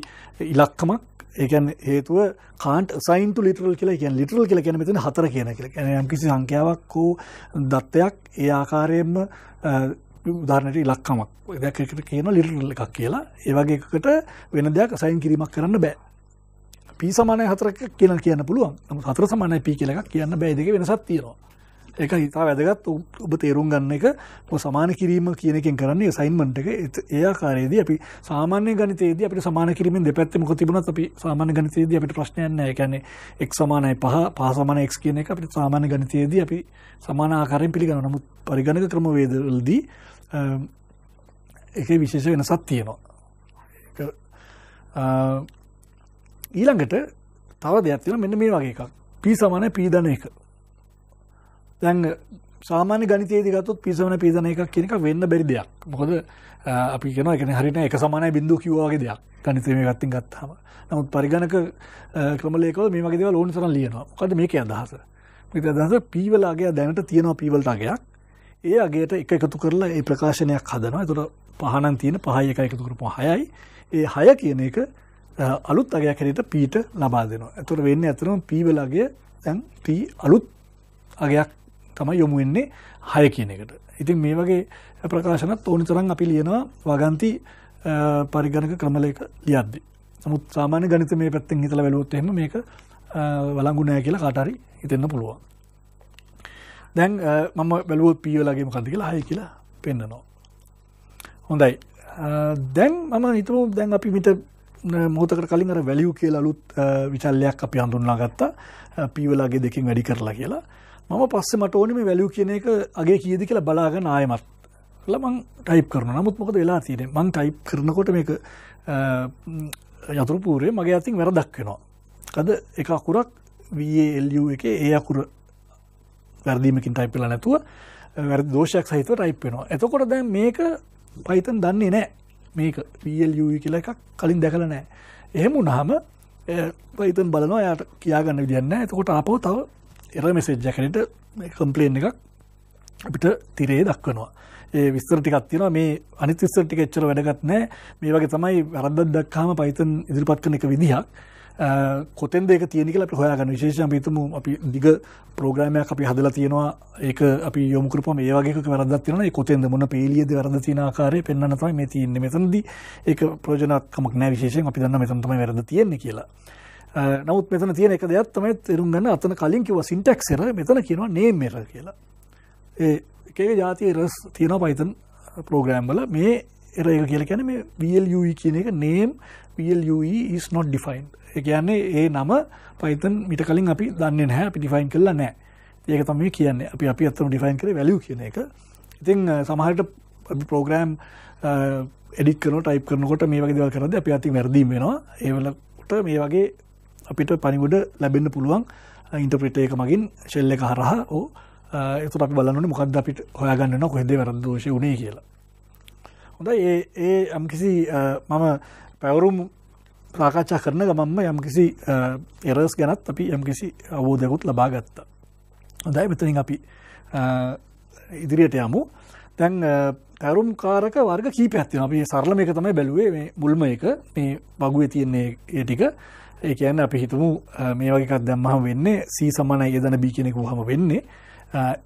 ඉලක්කමක් ඒකන් හේතුව කාන්ට සයින් ලිටරල් කියලා කියන ලිටරල් කියලා කියන මෙතන හතර කියන කියලා යම් කිසි සංඛ්‍යාවක් හෝ දත්තයක් ඒ ආකාරයෙන්ම උදාරණයට ඉලක්කමක් ඔය දෙයක් කියන ලිටරල් එකක් කියලා ඒ වගේ එකකට වෙන දෙයක් සයින් කිරීමක් කරන්න බෑ පී සමානය හතරක කියල කියන්න පුළුවන් නම හතර සමානය පී කියලක් කියන්න බෑ දෙක වෙනසත් තියෙනවා ඒක හිතා වැදගත් ඔබ තේරුම් ගන්න එක සමාන කිරීම කියනකින් කරන්නේ සයින්මන්ට එක ඒආකාරයේද අපි සාමාන්‍ය ගනිතේද අපට සමාන කිරීම දෙපැත්තම කොතිබුණත් අපි සාමාන්‍ය ගනිතේද අපට ප්‍රශ්නයන්න එකන්නේ එක් සමානයි පහ පාසමාන එක් කියන එක අපට සාමාන්‍ය ගනිතයේද අපි සමාන ආකාරයෙන් පිළිගන්න නමුත් පරිගණක ක්‍රමවේදවලදී එක විශේෂ වෙනසත් තියෙනවා ඊළඟට තව දෙයක් තියෙන මෙන්න මේ වගේ එකක් p සමාන p ධන 1 දැන් සාමාන්‍ය ගණිතයේදී ගත්තොත් p සමාන p ධන 1 කියන එක වෙන්න බැරි දෙයක් මොකද අපි කියනවා ඒ කියන්නේ හරියට එක සමානයි බිඳුව කිව්වා වගේ දෙයක් ගණිතයේ මේ ගත්තෙන් ගත්තාම නමුත් පරිගණක ක්‍රමලේඛවල මේ වගේ දේවල් ඕන තරම් ලියනවා මොකද මේකේ අදහස මේකේ අදහස p වල අගය දැනට තියෙනවා p වලට අගයක් ඒ අගේට එක එකතු කරලා ඒ ප්‍රකාශනයක් හදනවා එතුට පහනන් තියෙන පහය එක එකතු කරපු හයයි ඒ හය කියන එක අලුත් අගයක් හැරිට පීට ලබා දෙනවා ඇතුර වෙන්න ඇතරම පීවලගේ දැන් පී අලුත් අගයක් තමයි යොමු වෙන්නේ හය කියන එකට ඉතින් මේ වගේ ප්‍රකාශනත් ඕනි තරන් අපි ලියනවා වගන්ති පරිගණක ක්‍රමලයක ලියද්දි නමුත් සාමාන්‍ය ගනිත මේ පැත්තෙන් හිතල වැලුවොත් එහෙම මේක වලංගු නෑ කියලා කාටරි හිතෙන්න පුළුවන් දැන් මම බැලුවත් පීවලගේම කඳ කියලා හය කියලා පෙන්න්නනවා හොඳයි දැන් මම හිතම දැන් අපි මිට මෝතකට කලින් අර වැලියු කියල අලුත් විචල්ලයක් අපි හඳුන්නා ගත්තා පීවලාගේ දෙකින් වැඩි කරලා කියලා මම පස්සේ මට ඕනම වැලියු කියන එක අගේ කියද කියලා බලාගෙන ආයමත් ලමං ටයිප් කරන නමුත් මොකද වෙලා තියෙන මං ටයිප් කරනකොට මේක යතුරපූරේ මගේ අතින් වැර දක්වෙනවා අද එක අකුරක් වල්U එක ඒ අකුර වැරදීමකින් ටයිප්ල නැතුව වැරදි දෝෂයක් සහිතව ටයිප් වෙනවා එතකොට දැන් මේක පයිතන් දන්නේ නෑ මේක පල්U e කියල එකක් කලින් දැකල නෑ එහෙම උනහම පයිතන් බලනවා යට කියාගන්න විදින්න එතකොට අපෝ තව එර මෙසේජ්ජැකනට කම්පලේන් එකක් අපිට තිරේ දක්වනවා ඒ විස්තර ටිකක් තියෙනවා මේ අනිත් විස්තර ටික එච්චර වැඩගත් නෑ මේ වගේ තමයි වැරද්දක් දක්කාම පයිතන් ඉදිරිපත් කරන එක විදිහක් කොතෙන් දෙක තියෙනෙකල අපි හොයාගන්න විශේෂම පිතුම අපි දිග ප්‍රෝග්‍රමයක් අපි හදලා තියෙනවා ඒක අපි යොමුකරපම ඒවාගේක වැරදක් තියෙන කොතෙන්ද මොන පේලියද වැරද තියෙන ආකාරය පෙන්වන්න තමයි මේ තියෙන්නේ මෙතනදී ඒක ප්‍රයෝජනක්කමක් නැහැ විශේෂයෙන් අපි දන්න මෙතන තමයි වැරද තියෙන්නේ කියලා නමුත් මෙතන තියෙන එක දෙයක් තමයි තේරුම් ගන්න අතන කලින් කිව්වා සින්ටැක්ස් එරර් මෙතන කියනවා නේම් එරර් කියලා. ඒ එක එක જાති එරර්ස් තියෙනවා Python ප්‍රෝග්‍රෑම් වල මේ එරර් එක කියලා කියන්නේ මේ VLUE කියන එක name PLUE is not defined එකයන්නේ ඒ නම පයිතන් මිට කලින් අපි දන්න නැහැ අපි ඩිෆයින් කරලා නෑ ඒක තම මේ කියන්නේ අපි අපි අත්තම ඩිෆයින් කර වැලිය කියන එක ඉතින් සමහට පෝග්‍රෑම් එඩික් කන ටයිප කරනකොට මේ වගේ දවල් කරද අපි අති වැරදීම වෙනවා ඒවලට මේ වගේ අපිට පනිගොඩ ලැබෙන්න්න පුළුවන් ඉන්ටප්‍රිට එක මගින් ශෙල්ල එක හරහා ඕ එතුරක් බලන්නට මොකක්ද අපිට හොයාගන්න කොහෙදේ වැරදෝෂය උනේ කියලා හොඳ ඒ ඒ අම්කිසි මම පැවරුම් ප්‍රාකාච්චා කරන ගමන්ම යම්කිසි එරස් ගැනත් අපි යම්කිසි අවබෝධයකුත් ලබා ගත්තා. හොඳයි මෙතනින් අපි ඉදිරියට යමු. දැන් තැරුම් කාරක වර්ග කීපයක් තියෙනවා. අපි සරලම එක තමයි බැලුවේ මේ මුල්ම එක මේ වගුවේ තියෙන්නේ ඒ ටික. ඒ කියන්නේ අපි හිතමු මේ වගේ එකක් දැම්මහම වෙන්නේ C සමානයි යදන B කියන එක වහම වෙන්නේ.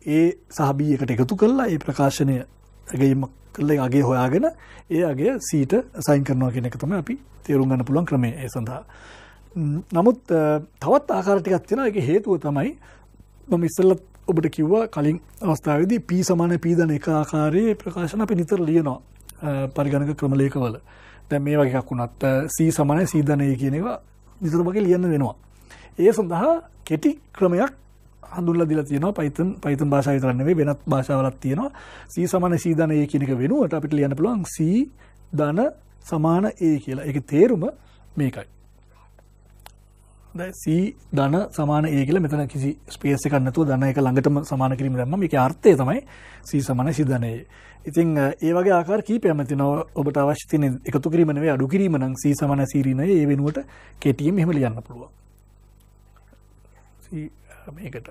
ඒ සහ B එකට එකතු කරලා ඒ ප්‍රකාශනය ගෙයිමක් කරලා අගේ හොයාගෙන ඒ අගේ සීට සයින් කරනවා කියන එක තමයි අපි තේරුම් ගන්න පුළුවන් ක්‍රමය ඒ සඳහා. නමුත් තවත් ආකාර ටිකක් තියෙනවා. ඒකේ හේතුව තමයි මම ඉස්සෙල්ලා ඔබට කිව්වා කලින් අවස්ථාවේදී p සමාන p දන එක ආකාරයේ ප්‍රකාශන අපි නිතර ලියනවා. පරිගණක ක්‍රමලේඛවල. දැන් මේ වගේ එකක් වුණත් c සමාන c දන කියන ඒවා නිතර වගේ ලියන්න වෙනවා. ඒ සඳහා කෙටි ක්‍රමයක් හඳුල්ලා දිලා තියෙනවා Python Python භාෂාව විතරක් නෙවෙයි වෙනත් භාෂාවලත් තියෙනවා C සමාන C ධන A කියන එක වෙනුවට අපිට ලියන්න පුළුවන් C ධන සමාන A කියලා. ඒකේ තේරුම මේකයි. දැන් C ධන සමාන A කියලා මෙතන කිසි ස්පේස් එකක් නැතුව ධන එක ළඟටම සමාන කිරීම දැම්මම මේකේ අර්ථය තමයි C සමාන C ධන A. ඉතින් ඒ වගේ ආකාර කීපයක්ම තියෙනවා ඔබට අවශ්‍ය තියෙන එකතු කිරීම නෙවෙයි අඩු කිරීම නම් C සමාන C ඍණ ඒ වෙනුවට කෙටියෙන් එහෙම ලියන්න පුළුවන්. මේකට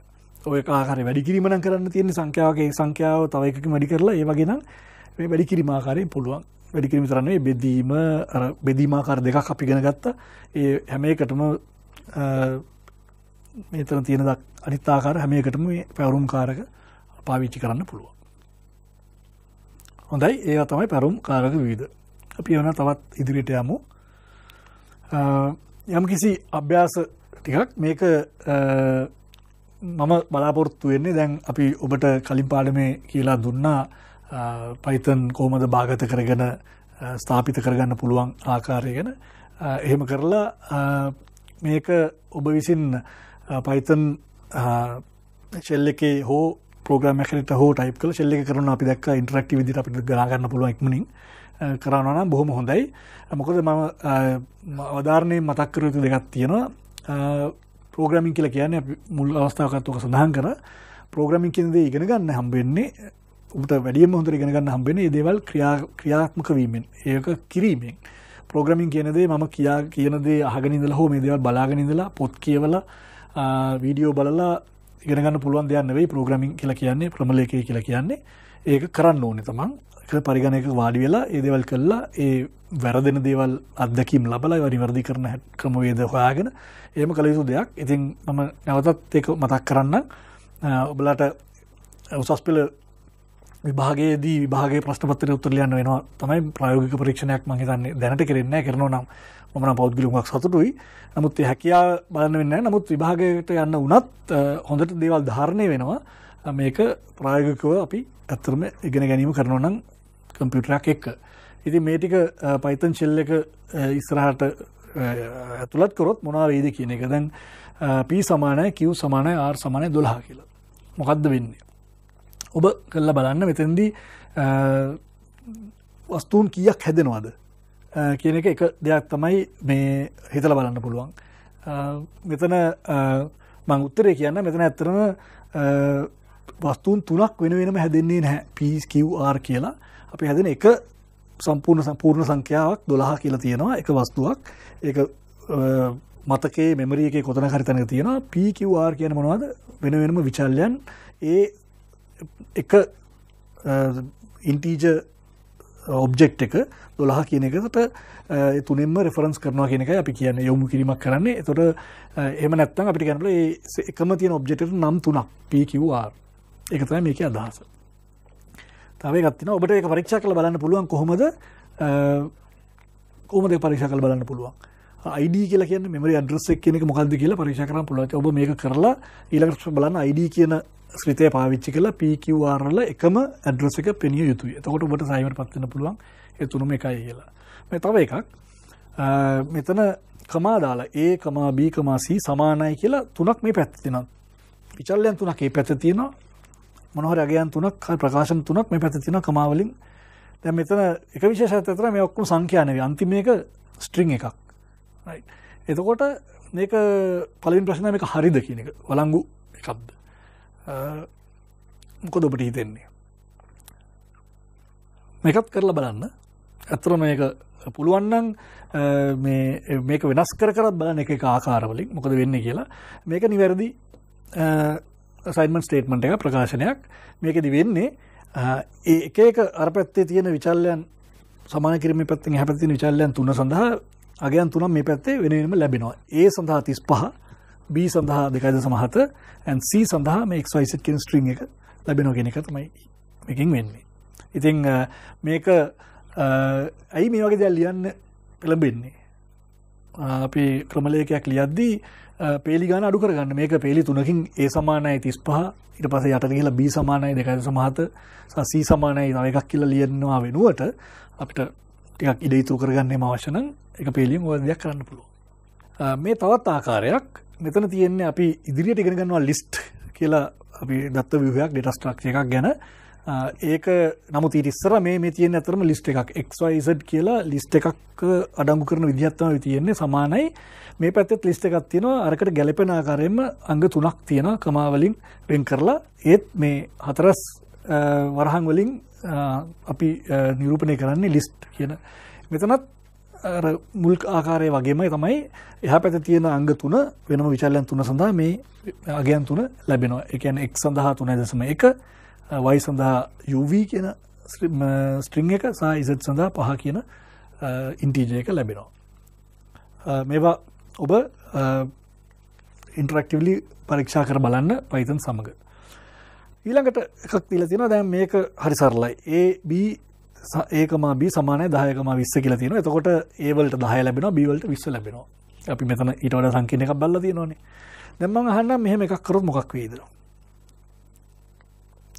ඔය කාර වැඩි කිරීමන කරන්න තියෙන සංඛ්‍යාවගේ සංඛ්‍යාව තව එකක මඩි කරලා ඒ වගේනම් මේ වැඩි කිරීමආකාරයෙන් පුළුවන් වැඩි කිරීම කරන්නේ බෙදීම අර බෙදීමාකාර දෙකක් අපි ඉගෙන ගත්තා ඒ හැම එකටම මෙතන තියෙන අනිත් ආකාර හැම එකටම මේ පැවරුම් කාරක පාවිච්චි කරන්න පුළුවන් හොඳයි ඒවා තමයි පැරුම් කාරක විවිධ අපි එවන තවත් ඉදිරියට යමු යම් කිසි අභ්‍යාස ටිකක් මේක මම බලාපොරොත්තු වෙන්නේ දැන් අපි ඔබට කලින් පාඩමේ කියලා දුන්නා පයිතන් කෝමද භාගත කරගෙන ස්ථාපිත කරගන්න පුළුවන් ආකාරය ගැන එහෙම කරලා මේක ඔබ විසින් පයිතන් ශෙල්ල එකේ හෝ ප්‍රෝග්‍රම හෙට හෝ ටයිප් කල ශෙල්ලි කරන අපි දක් ඉන්ටරක්ටි විදිට අපිට ගාගන්න පුළුව එක්මනින් කරනවනම් බොහොම හොඳයි මොකද මම අවධාරණය මතක්කරයුතු දෙකක් තියෙනවා පෝග්‍රමින් කියල කියන මුල් අවස්ථාවකත්වක සඳහන් කර පෝග්‍රමින් කියද ඉගෙන ගන්න හම්බෙන්නේ ඔට වැඩිය හොඳර ඉගෙනගන්න හම්බෙන දේවල් ක්‍රියාත්මක වීමෙන් ඒක කිරීමෙන් පෝග්‍රමින් කියනදේ මම කියා කියනදේ අහගනිදල හෝ මේ දේවල් බලාගනිදලා පොත් කියවල වීඩියෝ බලලා ඉගෙනගන්න පුළුවන් දෙයන්න වෙයි පෝග්‍රමින් කියලා කියන්නේ ප්‍රමලයකය කියලා කියන්නේ ඒක කරන්න ඕනෙ තමන් එක පරිගණයක වාඩි වෙලා ඒදවල් කල්ලා ඒ වැරදෙන දේවල් අදකම් ලබලා වනිවරදි කරන ක්‍රමවේද හොයාගෙන ඒම කළයුතු දෙයක් ඉතින් මම නැවතත් ඒක මතක් කරන්න ඔබලාට උසස් පෙළ විභාගේදී විභාගේ ප්‍රශ්පතර උත්තරලයන්න වෙනවා තමයි ප්‍රයෝගික පරීක්ෂණයක් මහිතන්නේ දැනට කරෙන්න කරන නම් මන පෞද්ගලිමක් සතුටුයි නමුත් හැකයා බලන්න වෙන්න නමුත් විභාගයට යන්න වනත් හොඳට දේවල් ධාරණය වෙනවා මේක ප්‍රායගකව අපි ඇත්තරම ඉගෙන ගැනීම කරනවනම් කම්පියුටරක් එක්ක. ඉති මේ ටික පයිතන් චෙල්ල එක ඉස්රහට ඇතුළත් කොරොත් මොනාවේද කියන එක දැන් පී සමානය කිව් සමානය ආර් සමානය දොළහා කියලා. මොකක්ද වෙන්නේ. ඔබ කල්ල බලන්න මෙතන්දී වස්තුූන් කියක් හැදෙනවාද කියන එක එක දෙයක් තමයි මේ හිතල බලන්න පුළුවන්. මෙතන මං උත්තරේ කියන්න මෙතන ඇත්තරම වස්තුන් තුනක් වෙන වෙනම හැදෙන්නේ නැහැ PQR කියලා. අපි හැදෙන එක සම්පූර්ණ සම්පූර්ණ සංඛ්‍යාවක් 12 කියලා තියෙනවා එක වස්තුවක්. ඒක මතකයේ මෙමරි එකේ කොතනක හරි තැනක තියෙනවා PQR කියන්නේ මොනවද? වෙන වෙනම විචල්‍යයන් ඒ එක ඉන්ටීජර් ඔබ්ජෙක්් එක දොළහ කියන එකට තුනෙම රෙෆරන්ස් කරනවා කියනක අපි කියන්න යොමු කිරීමක් කරන්නේ එතොට එම නැත්තන් අපි ගැනල එකම තියෙන ඔබ්ජෙට නම් තුනක් පQR එක තමයි මේක අදහස. තව එකක් තියෙනවා ඔබට ඒක පරීක්ෂා කරලා බලන්න පුළුවන් කොහොමද කොහොමද ඒක පරීක්ෂා කරලා බලන්න පුළුවන්. ID කියලා කියන්නේ memory address එක කියන එක මොකද්ද කියලා පරීක්ෂා කරන්න පුළුවන්. ඔබ මේක කරලා ඊළඟට බලන්න ID කියන ශ්‍රිතය පාවිච්චි කරලා PQR වල එකම address එක පෙනිය යුතුයි. එතකොට ඔබට සයිවර් පත් වෙන්න පුළුවන්. ඒ තුනම එකයි කියලා. මේ තව එකක් මෙතන කමා දාලා A කමා B කමා C සමානයි කියලා තුනක් මේ පැත්තේ තියෙනවා. විචල්යන් තුනක් මේ පැත්තේ තියෙනවා. මොනහර අගයන් තුනක් ප්‍රකාශන තුනක් මේ පැති තියෙන කමාවලින් දැන් මෙතන එක විශේෂයක් අතර මේ ඔක්කොම සංඛ්‍යා නෙවෙයි අන්තිම එක ස්ට්‍රිං එකක් රයිට් එතකොට මේක පළවෙනි ප්‍රශ්නය මේක හරිද කියන එක වළංගු එකක්ද මොකද ඔබට හිතෙන්නේ මේකත් කරලා බලන්න ඇත්තටම මේක පුළුවන් නම් මේ මේක වෙනස් කර කරත් බලන එක ආකාරවලින් මොකද වෙන්නේ කියලා මේක නිවැරදි සයින්මන් ස්ටේට්මට එක ප්‍රකාශනයක් මේකෙද වෙන්නේ ඒකඒක අර පැත්තේ තියෙන විචල්ලයන් සමාන කිරම පැත්තිෙන් හැපැතින විචල්ලයන් තුන සඳහා අගයන් තුනම් මේ පැත්තේ වෙනම ලැබෙනවා ඒ සඳහා තිස් පහ B සඳහා දෙකයිද සමහත ඇන්C සඳහා මේ එක්යිසිට කෙන ස්ට්‍රිං එක ලැබෙනෝ ගෙනක තමයි එකින් වෙන්නේ ඉතිං මේක ඇයි මේ වගේ දැල් ලියන්න පෙළඹෙන්නේ අපි ක්‍රමලයකයක් ලියද්දී පේලිගාන අඩු කරගන්න මේක පේලි තුනකින් ඒ සමානයි තිස් පහ ඉට පස යට කියල බී සමානයි දෙකද සමහත සසී සමානයි නව එකක් කියල ලියනවා වෙනුවට අපිට ටිකක් ඉඩයිතු කරගන්නේ මවශනන් එක පේලියම් වදයක් කරන්න පුළුව මේ තවත් ආකාරයක් මෙතන තියෙන්නේ අපි ඉදිරියට ඉගෙනගන්නවා ලිස්ට් කියලා අපි දත්ත විවයක් ඩෙටස්ට්‍රක්ෂ එකක් ගැන ඒක නමු තිරිස්සර මේ තියෙන් ඇතරම ලිස්ට එකක් එක්යිසඩ් කියලා ලිස්ට එකක් අඩංගු කරන විදිහත්තම තියෙන්නේ සමානයි මේ පැත්තෙත් ලිස්ට එකක් තියෙනවා අරකට ගැලපෙන ආකාරයෙන්ම අංග තුනක් තියෙනවා කමාවලින් වෙන් කරලා ඒත් මේ හතරස් වරහන් වලින් අපි නිරූපණය කරන්නේ ලිස්ට් කියන මෙතනත් මුල් ආකාරය වගේම තමයි එහ පැත තියෙන අංග තුන වෙනම විචල්ලයන් තුන සඳහා මේ අගයන් තුන ලැබෙනවා එකන් එක් සඳහා තුනයි දසම එක වයි සඳහා යුව කියන ස්ට්‍රිං එක සහ ඉසත් සඳහා පහ කියන ඉන්ටීජය එක ලැබෙනවා මේවා ඔබ ඉන්ටරක්ටවලි පරීක්ෂා කර බලන්න පයිතන් සමඟ. ඊළඟට එකක් තිල තියෙන දැන් මේක හරි සරලයි AB ඒකම බි සමානය දායකම විස්ස කියලා තියෙන එතකොට ඒවලට දහ ලැබෙන බිවලට විස්ස ලැබෙනවා අපි මෙතන ඉටවට සංකන එකක් බල්ල තියෙනවානේ දැම්ම හන්න මෙහම එකක් කරොත් මොකක් වේදර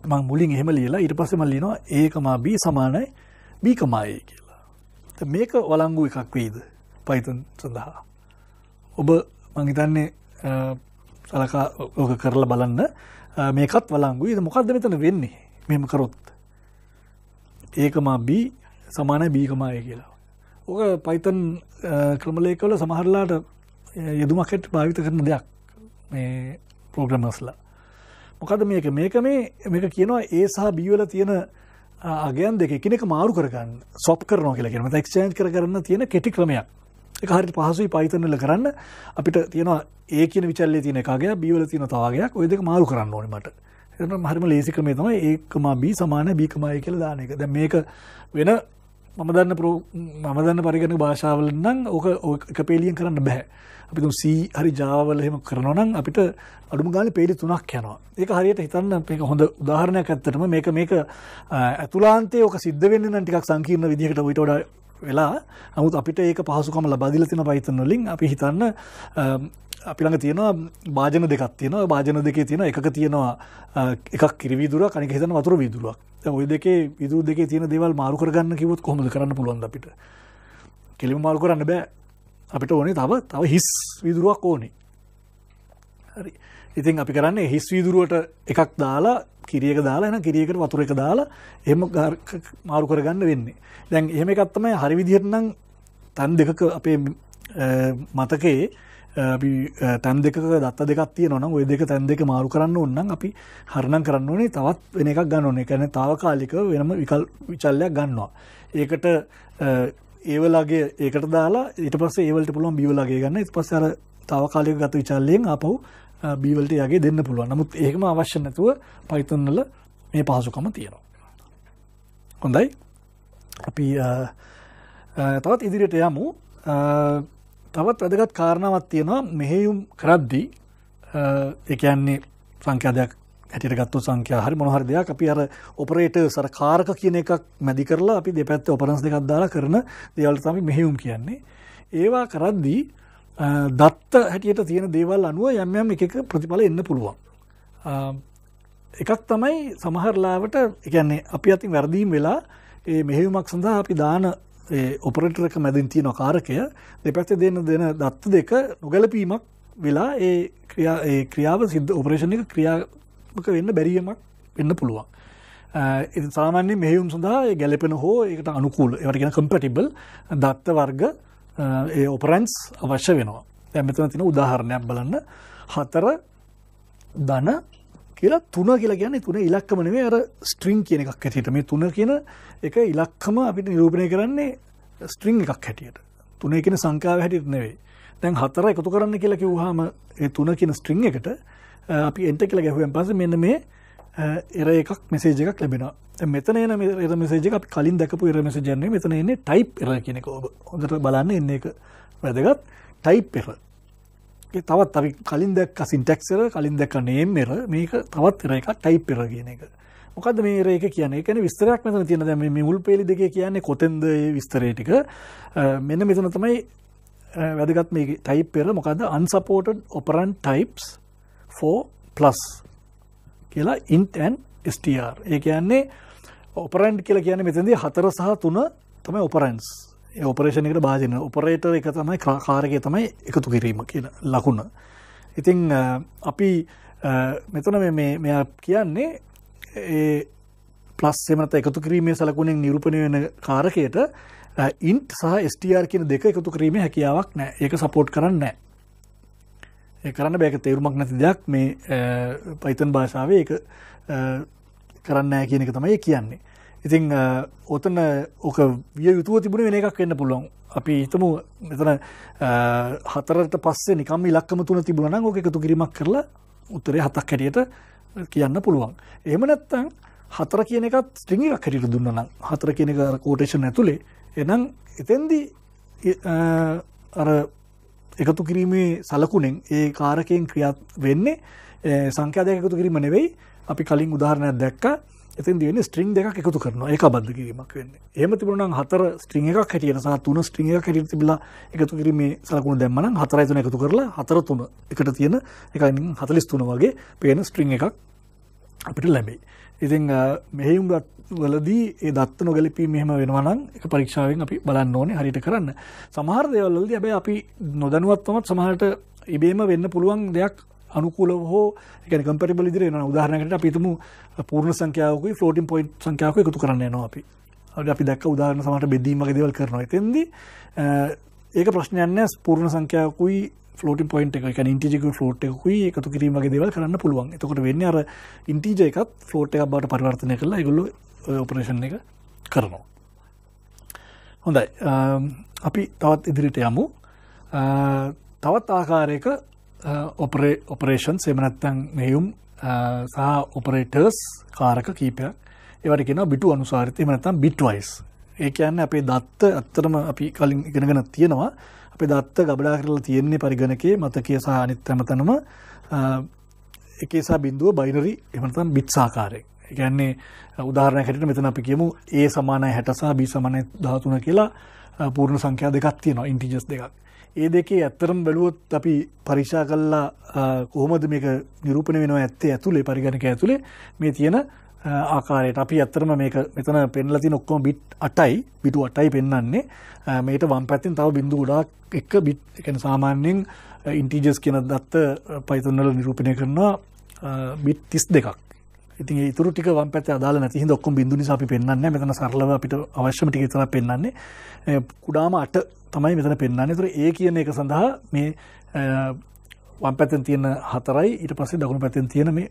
මං මුලින් එහෙම ලියලා ඉට පසෙම ලිනවා ඒකම බි සමානයි බිකමයේ කියලා මේක වලංගු එකක් වේද පයිතන් සඳහා ඔබ මංහිතන්නේ සලකා ඕක කරලා බලන්න මේකත් වලංගුයි මොකක්ද මෙතන වෙන්නේ මෙම කරොත් ඒකමා B සමාන බීකමාය කියලා ඕක පයිතන් ක්‍රමලයකවල සමහරලාට යෙදුමකට භාවිත කරන දෙයක් මේ පෝග්‍රමස්ලා මොකද මේක මේක මේ මේක කියනවා ඒ සහ බීවල තියෙන අගයන් දෙක එකනෙක මාරු කරගන්න සොප් කරනවා කියලා කියෙනම එක්ෂන් කරන්න තියෙන කෙටි ක්‍රමයක් එක හරි පහසුයි පයිතනල කරන්න අපිට තියෙනවා ඒ කියන විචල්ලේ තියෙන එකගේ බීවල තියෙන තවාගයක් ඔය දෙක මාරු කරන්න ඕනේ මට. එතන හරිම ලේසි ක්‍රමය තමයි ඒකමා බී සමාන බී කමයි කියලා දාන එක. දැන් මේක වෙන මම දන්න ප්‍රෝ මම දන්න පරිගණක භාෂාවල නම් ඕක එක පේලියෙන් කරන්න බෑ. අපි තුන් C හරි Java වල එහෙම කරනවා නම් අපිට අඩුම ගානේ පේලි තුනක් යනවා. ඒක හරියට හිතන්න මේක හොඳ උදාහරණයක් ඇත්තටම මේක මේක අතුලාන්තයේ ඔක සිද්ධ වෙන්නේ නම් ටිකක් සංකීර්ණ විදිහකට ඊට වඩා වෙලා නමුත් අපිට ඒක පහසුකම ලබා දීලා තියෙන Python වලින් අපි හිතන්න අපි ළඟ තියෙනවා භාජන දෙකක් තියෙනවා භාජන දෙකේ තියෙන එකක තියෙනවා එකක් කිරි වීදුරුවක් අනික හිතන්න වතුර වීදුරුවක් දැන් ওই දෙකේ වීදුරු දෙකේ තියෙන දේවල් මාරු කරගන්න කිව්වොත් කොහොමද කරන්න පුළුවන්ද අපිට කෙලිම මාරු කරන්න බෑ අපිට ඕනේ තව තව හිස් වීදුරුවක් ඕනේ හරි ඉතින් අපි කරන්න හිස් වීදුරුවට එකක් දාලා කිරියක දාලා එන කිරියකට වතුර එක දාලා එහෙම මාරු කරගන්න වෙන්නේ. දැන් එහෙම එකක් තමයි හරි විදිහට නම් තන් දෙකක අපේ මතකේ අපි තැන් දෙකක දත්ත දෙකක් තියෙනවා නම් ওই දෙක තැන් දෙක මාරු කරන්න ඕන නම් අපි හරණම් කරන්න ඕනේ තවත් වෙන එකක් ගන්න ඕනේ. ඒ කියන්නේ తాවකාලික වෙනම විකල්ප විචල්යක් ගන්නවා. ඒකට ඒ වලගේ ඒකට දාලා ඊට පස්සේ ඒ වලට පුළුවන් බී වලගේ ගන්න. ඊට පස්සේ අර తాවකාලික ගත විචල්යෙන් ආපහු බීවලට යගේ දෙන්න පුළුවන් නමුත් ඒකම අවශ්‍ය නැතුව පයිතන්නල මේ පහසුකම තියෙනවා. හොඳයි අපි තවත් ඉදිරියට යමු තවත් වැදගත් කාරණාවත් තියෙනවා මෙහෙයුම් කරද්දී එකයන්නේ සංඛ්‍යාදයක් හැටියට ගත්තු සංඛ්‍යා හරි මොනහරි දෙයක් අපි අර ඔපරේටර් සර කාරක කියන එකක් මැදි කරලා අපි දෙපැත්තේ ඔපරන්ස් දෙකක් දාලා කරන දේවල් තමයි මෙහෙයුම් කියන්නේ. ඒවා කරද්දී දත්ත හැටියට තියෙන දේවල් අනුව යම්යම් එක ප්‍රතිඵල එන්න පුළුවන්. එකක් තමයි සමහරලාවට එකන්නේ අපි අතින් වැරදීම් වෙලා ඒ මෙහෙවුමක් සඳහා අපි දාන ඔපරටරක මැදින් තියෙන කාරකය දෙපැත්ත දෙන්න දෙන දත්ත දෙක නොගැලපීමක් වෙලා ඒ ක්‍රියාව සිද්ධ ඔපරේෂණ එක ක්‍රියාමක වෙන්න බැරියමක් වෙන්න පුළුවන්. එ සාමාන්‍ය මෙහුම් සඳහා ගැලපෙන හෝ එකට අනුකූල ඒවටගෙන කම්පටිබල් දත්ත වර්ග ඒ ඔපරන්ස් අවශ්‍ය වෙනවා දැ මෙතන තින උදාහරණයක් බලන්න හතර දන කියලා තුන කියලා කියන්නේ තුන ඉලක්කමනවේ අර ස්ට්‍රිං කියන එකක් හැටියට මේ තුන කියන එක ඉලක්කම අපිට නිරූපණය කරන්නේ ස්ට්‍රිං එකක් හැටියට තුනේ කියන සංකාව හැටියට නෙවෙයි දැන් හතර එකතු කරන්න කියලා කිව්වහම ඒ තුන කියන ස්ට්‍රිං එකට අපි එන්ට කියලා ගැහුවෙන් පස්සේ මෙන්න මේ එර එකක් මෙසේජ එකක් ලැබෙනවා මෙතන එන එර මෙසේජ අපි කලින් දැකපු එර මෙසජන්නේ මෙතන එන්නේ ටයිප් එර කෙනෙක ඔබ හොඳට බලන්න එන්න එක වැදගත් ටයිප් එර තවත් අපි කලින් දැක් සිින්ටෙක්සර කලින් දැක නේම් එර මේක තවත් එර එක ටයිප් එර කියන එක මොකද මේ ඒක කියන එකන විස්තරයක් මෙතන තියෙන දැම මේ මුල් පෙලි දෙක කියන්නේ කොතෙන්ද විස්තරේටික මෙන්න මෙතන තමයි වැදගත් මේ ටයිප් පෙර මොකද අන්සපෝට ඔපරන් ටයිප්ස් 4 plus කියලා int and str. ඒ කියන්නේ ඔපරන්ඩ් කියලා කියන්නේ මෙතනදී 4 සහ 3 තමයි ඔපරන්ඩ්ස්. ඒ ඔපරේෂන් එකට භාජන ඔපරේටර් එක තමයි කාර්යය තමයි එකතු කිරීම කියලා ලකුණ. ඉතින් අපි මෙතන මේ මෙයා කියන්නේ ඒ ප්ලස් එහෙම නැත්නම් එකතු කිරීමේ සලකුණෙන් නිරූපණය වෙන කාරකයට int සහ str කියන දෙක එකතු කිරීමේ හැකියාවක් නැහැ. ඒක සපෝට් කරන්නේ නැහැ. කරන්න බෑක තේරුමක් නැති දෙයක් මේ පයිතන් භාෂාවේ එක කරන්න කියන එක තමයි කියන්නේ. ඉතිං ඔතන ඕක විය යුතුව තිබුණ වෙන එකක් වෙන්න පුළුවන් අපි හිතමු මෙතන හතරට පස්සේ නිකම් ඉලක්කම තුන තිබුණන ඕක එකතු කිරීමක් කරලා උත්තරේ හතක් හැටියට කියන්න පුළුවන්. එහෙම නැත්තං හතර කියන එකත් ස්ට්‍රිං එකක් හැටියට දුන්නනම් හතර කියන එක කෝටේෂන් ඇතුලේ එනම් එතෙන්දී අර එකතු කිරීමේ සලකුණෙන් ඒ කාරකයෙන් ක්‍රියාත් වෙන්නේ සංඛ්‍යා දෙක එකතු කිරීම නෙවෙයි අපි කලින් උදාහරණයක් දැක්ක එතින් දෙන ස්ට්‍රිං දෙකක් එකතු කරනවා ඒක බද්ධ කිරීමක් වෙන්නේ. එහෙම තිබුණා නම් හතර ස්ට්‍රිං එකක් හැටියට සහ තුන ස්ට්‍රිං එකක් හැටියට තිබිලා එකතු කිරීමේ සලකුණු දැම්ම නම් හතරයි තුන එකතු කරලා හතර තුන එකට තියෙන එකයි 43 වගේ පේන ස්ට්‍රිං එකක් අපිට ලැබෙයි. ඉතින් මෙහෙයුම් වලදී ඒ දත්ත නොගැලපී මෙහෙම වෙනවා නම් ඒක පරීක්ෂාවෙන් අපි බලන්න ඕනේ හරියට කරන්න. සමහර දේවල් වලදී හැබැයි අපි නොදැනුවත්වමත් සමහරට ඉබේම වෙන්න පුළුවන් දෙයක් අනුකූලව හෝ ඒ කම්පැටිබල් ඉදිරිය යනවා. උදාහරණයකට අපි හිතමු පූර්ණ සංඛ්‍යාවකුයි ෆ්ලෝටින් පොයින්ට් සංඛ්‍යාවකුයි එකතු කරන්න යනවා අපි. අපි දැක්ක උදාහරණ සමහරට බෙදීම් වගේ දේවල් කරනවා. එතෙන්දී ඒක ප්‍රශ්නයක් නෑ පූර්ණ සංඛ්‍යාවකුයි ෆලෝට පොයින්ට එක ඉන්ටිජක ෆලෝට් එකකුයි එකතු කිරීමගේ දෙවල් කරන්න පුළුවන් එතකොට වෙන්න අර ඉන්ටීජ එකත් ෆලෝට් එකක් බට පරිවර්තනය කරලා ඉගුල්ල ඔපරේෂන් එක කරනවා හොඳයි අපි තවත් ඉදිරිට යමු තවත් ආකාරයක ඔපරේ ඔපරේෂන් සෙමනැත්තන් මෙයුම් සහ ඔපරේටර්ස් කාරක කීපයක් ඒවට කියෙන බිටු අනුසාරිතය මනතම් බිට්වයිස් ඒ කියන්න අපේ දත්ත ඇත්තරම අපි කලින් ඉගෙනගෙන තියෙනවා අපි දත්ත ගබඩා කරලා තියෙන්නේ පරිගණකයේ මතකය සහ අනිත් හැමතැනම එකේ සහ බිඳුව බයිනරි එහෙම නැත්නම් බිට් සාකාරයෙන්. ඒ කියන්නේ උදාහරණයක් හැටියට මෙතන අපි කියමු A සමානයි 60 සහ B සමානයි 13 කියලා පූර්ණ සංඛ්‍යා දෙකක් තියෙනවා ඉන්ටිජර්ස් දෙකක්. ඒ දෙකේ ඇත්තරම බැලුවොත් අපි පරීක්ෂා කළා කොහොමද මේක නිරූපණය වෙනවා ඇත්තේ ඇතුලේ පරිගණක ඇතුලේ මේ තියෙන ආකාරයට අපි ඇත්තරම මේක මෙතන පෙන්ල තින ඔක්කොම බිට් අටයි බිටු අටයි පෙන්න්නන්නේ මේට වම් පැත්තින් තව බිඳු ගොඩක් එක බිට් එකන සාමාන්‍යෙන් ඉන්ටීජස් කියන දත්ත පයිතුන්නල නිරූපණය කරනවා බිට් තිස් දෙකක් ඉතින් ඉතුර ටික වම් පැත්ත අදාල නැති ඔක්කොම බිඳුනි අපි පෙන්න්න මෙතන සරලව අපිට අවශ්‍යම ටික තර පෙන්න්නේ කුඩාම අට තමයි මෙතන පෙන්න්න තුර ඒ කියන එක සඳහා මේ වම් පැතෙන් තියෙන හතරයි ඊට පස්සේ දකුණු පැතෙන් තියෙන මේ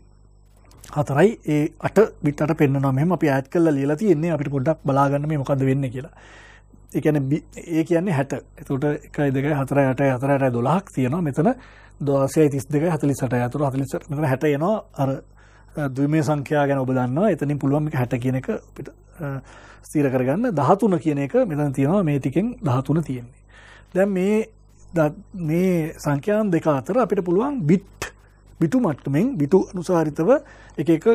හතරයි ඒ අට බිත්තට පෙන්නවා මෙහෙම අපි ඈඩ් කරලා ලියලා තියෙන්නේ අපිට පොඩ්ඩක් බලාගන්න මේ මොකද්ද වෙන්නේ කියලා. ඒ කියන්නේ ඒ කියන්නේ 60. එතකොට 1 2 4 8 4 12ක් තියෙනවා. මෙතන 16යි 32යි 48යි අතර 48 මෙතන 60 එනවා. අර ද්විමේ සංඛ්‍යා ගැන ඔබ දන්නවා. එතනින් පුළුවන් මේක 60 කියන එක අපිට ස්ථිර කරගන්න. 13 කියන එක මෙතන තියෙනවා. මේ ටිකෙන් 13 තියෙන්නේ. දැන් මේ මේ සංඛ්‍යාන් දෙක අතර අපිට පුළුවන් bit බිතු මට්ටමෙන් බිතු අනුසාරිතව එක එක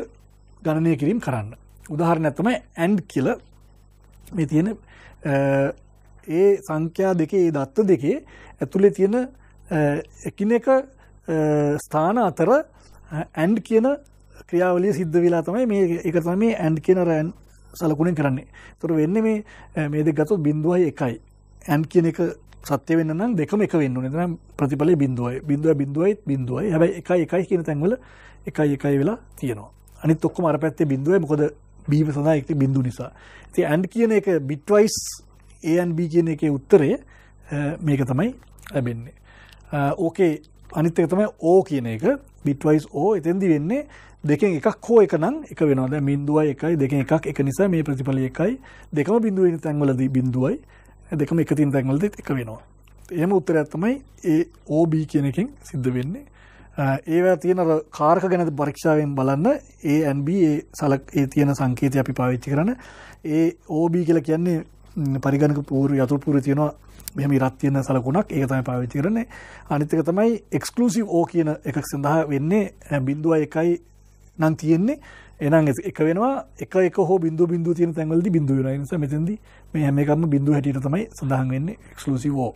ගණනය කිරීම කරන්න. උදාහරණ ඇතම ඇන්් කියල මේ තියෙන ඒ සංඛ්‍යා දෙකේ ඒ දත්ත දෙකේ ඇතුළේ තියෙන එකින එක ස්ථාන අතර ඇන්ඩ් කියන ක්‍රියාවලිය සිද්ධ වෙලා තමයි මේ එකතම මේ ඇන්ඩ් කියන රෑන් සලකුණෙන් කරන්නේ. තොර වෙන්න මේ මේ දෙ ගතු බින්දුවයි එකයි ඇන්් කියන එක සත්‍ය වෙන්න නම් දෙකම එක වෙන්න ඕනේ. එතන ප්‍රතිඵලයේ බිඳුවයි. බිඳුව බිඳුවයි බිඳුවයි. හැබැයි එකයි එකයි කියන තැන්වල එකයි එකයි වෙලා තියෙනවා. අනිත් ඔක්කොම අර පැත්තේ බිඳුවයි. මොකද බීම සඳහා එක්ක බිඳු නිසා. ඉතින් and කියන එක bitwise a and b කියන එකේ උත්තරය මේක තමයි ලැබෙන්නේ. ඕකේ අනිත් එක තමයි o කියන එක bitwise o එතෙන්දි වෙන්නේ දෙකෙන් එකක් හෝ එක නම් එක වෙනවා. දැන් බිඳුවයි එකයි දෙකෙන් එකක් එක නිසා මේ ප්‍රතිඵලය එකයි. දෙකම බිඳුව වෙන තැන්වලදී බිඳුවයි. දෙකම එකතින් තැන්වලද එක වෙනවා එහම උත්තරඇත්තමයි ඒ ඕB කියනකින් සිද්ධ වෙන්නේ ඒවා තියෙන කාර්ක ගැන පරීක්ෂාවෙන් බලන්න ඒNB සලක් ඒ තියෙන සංකේතය අපි පාවිච්චි කරන ඒ ඕB කියල කියන්නේ පරිගණක පූර යතුරපුර තියෙනවා මෙම රත්තියන සලකුණක් ඒ තමයි පාවිච්චි කරන්නේ අනිතක තමයි එක්ස්කලසිව් ඕ කියන එකක් සඳහා වෙන්නේ බින්දුව එකයි නම් තියෙන්නේ එනම් එක වෙනවා එක එක හෝ බින්දු බින්දු තියෙන තැන්වලද බින්දු වෙනවා නිසා මෙතෙන්දී මේ හැම එකක්ම බින්දු හැටියට තමයි සඳහන් වෙන්නේ එක්ස්ක්ලූසිව් ඕ.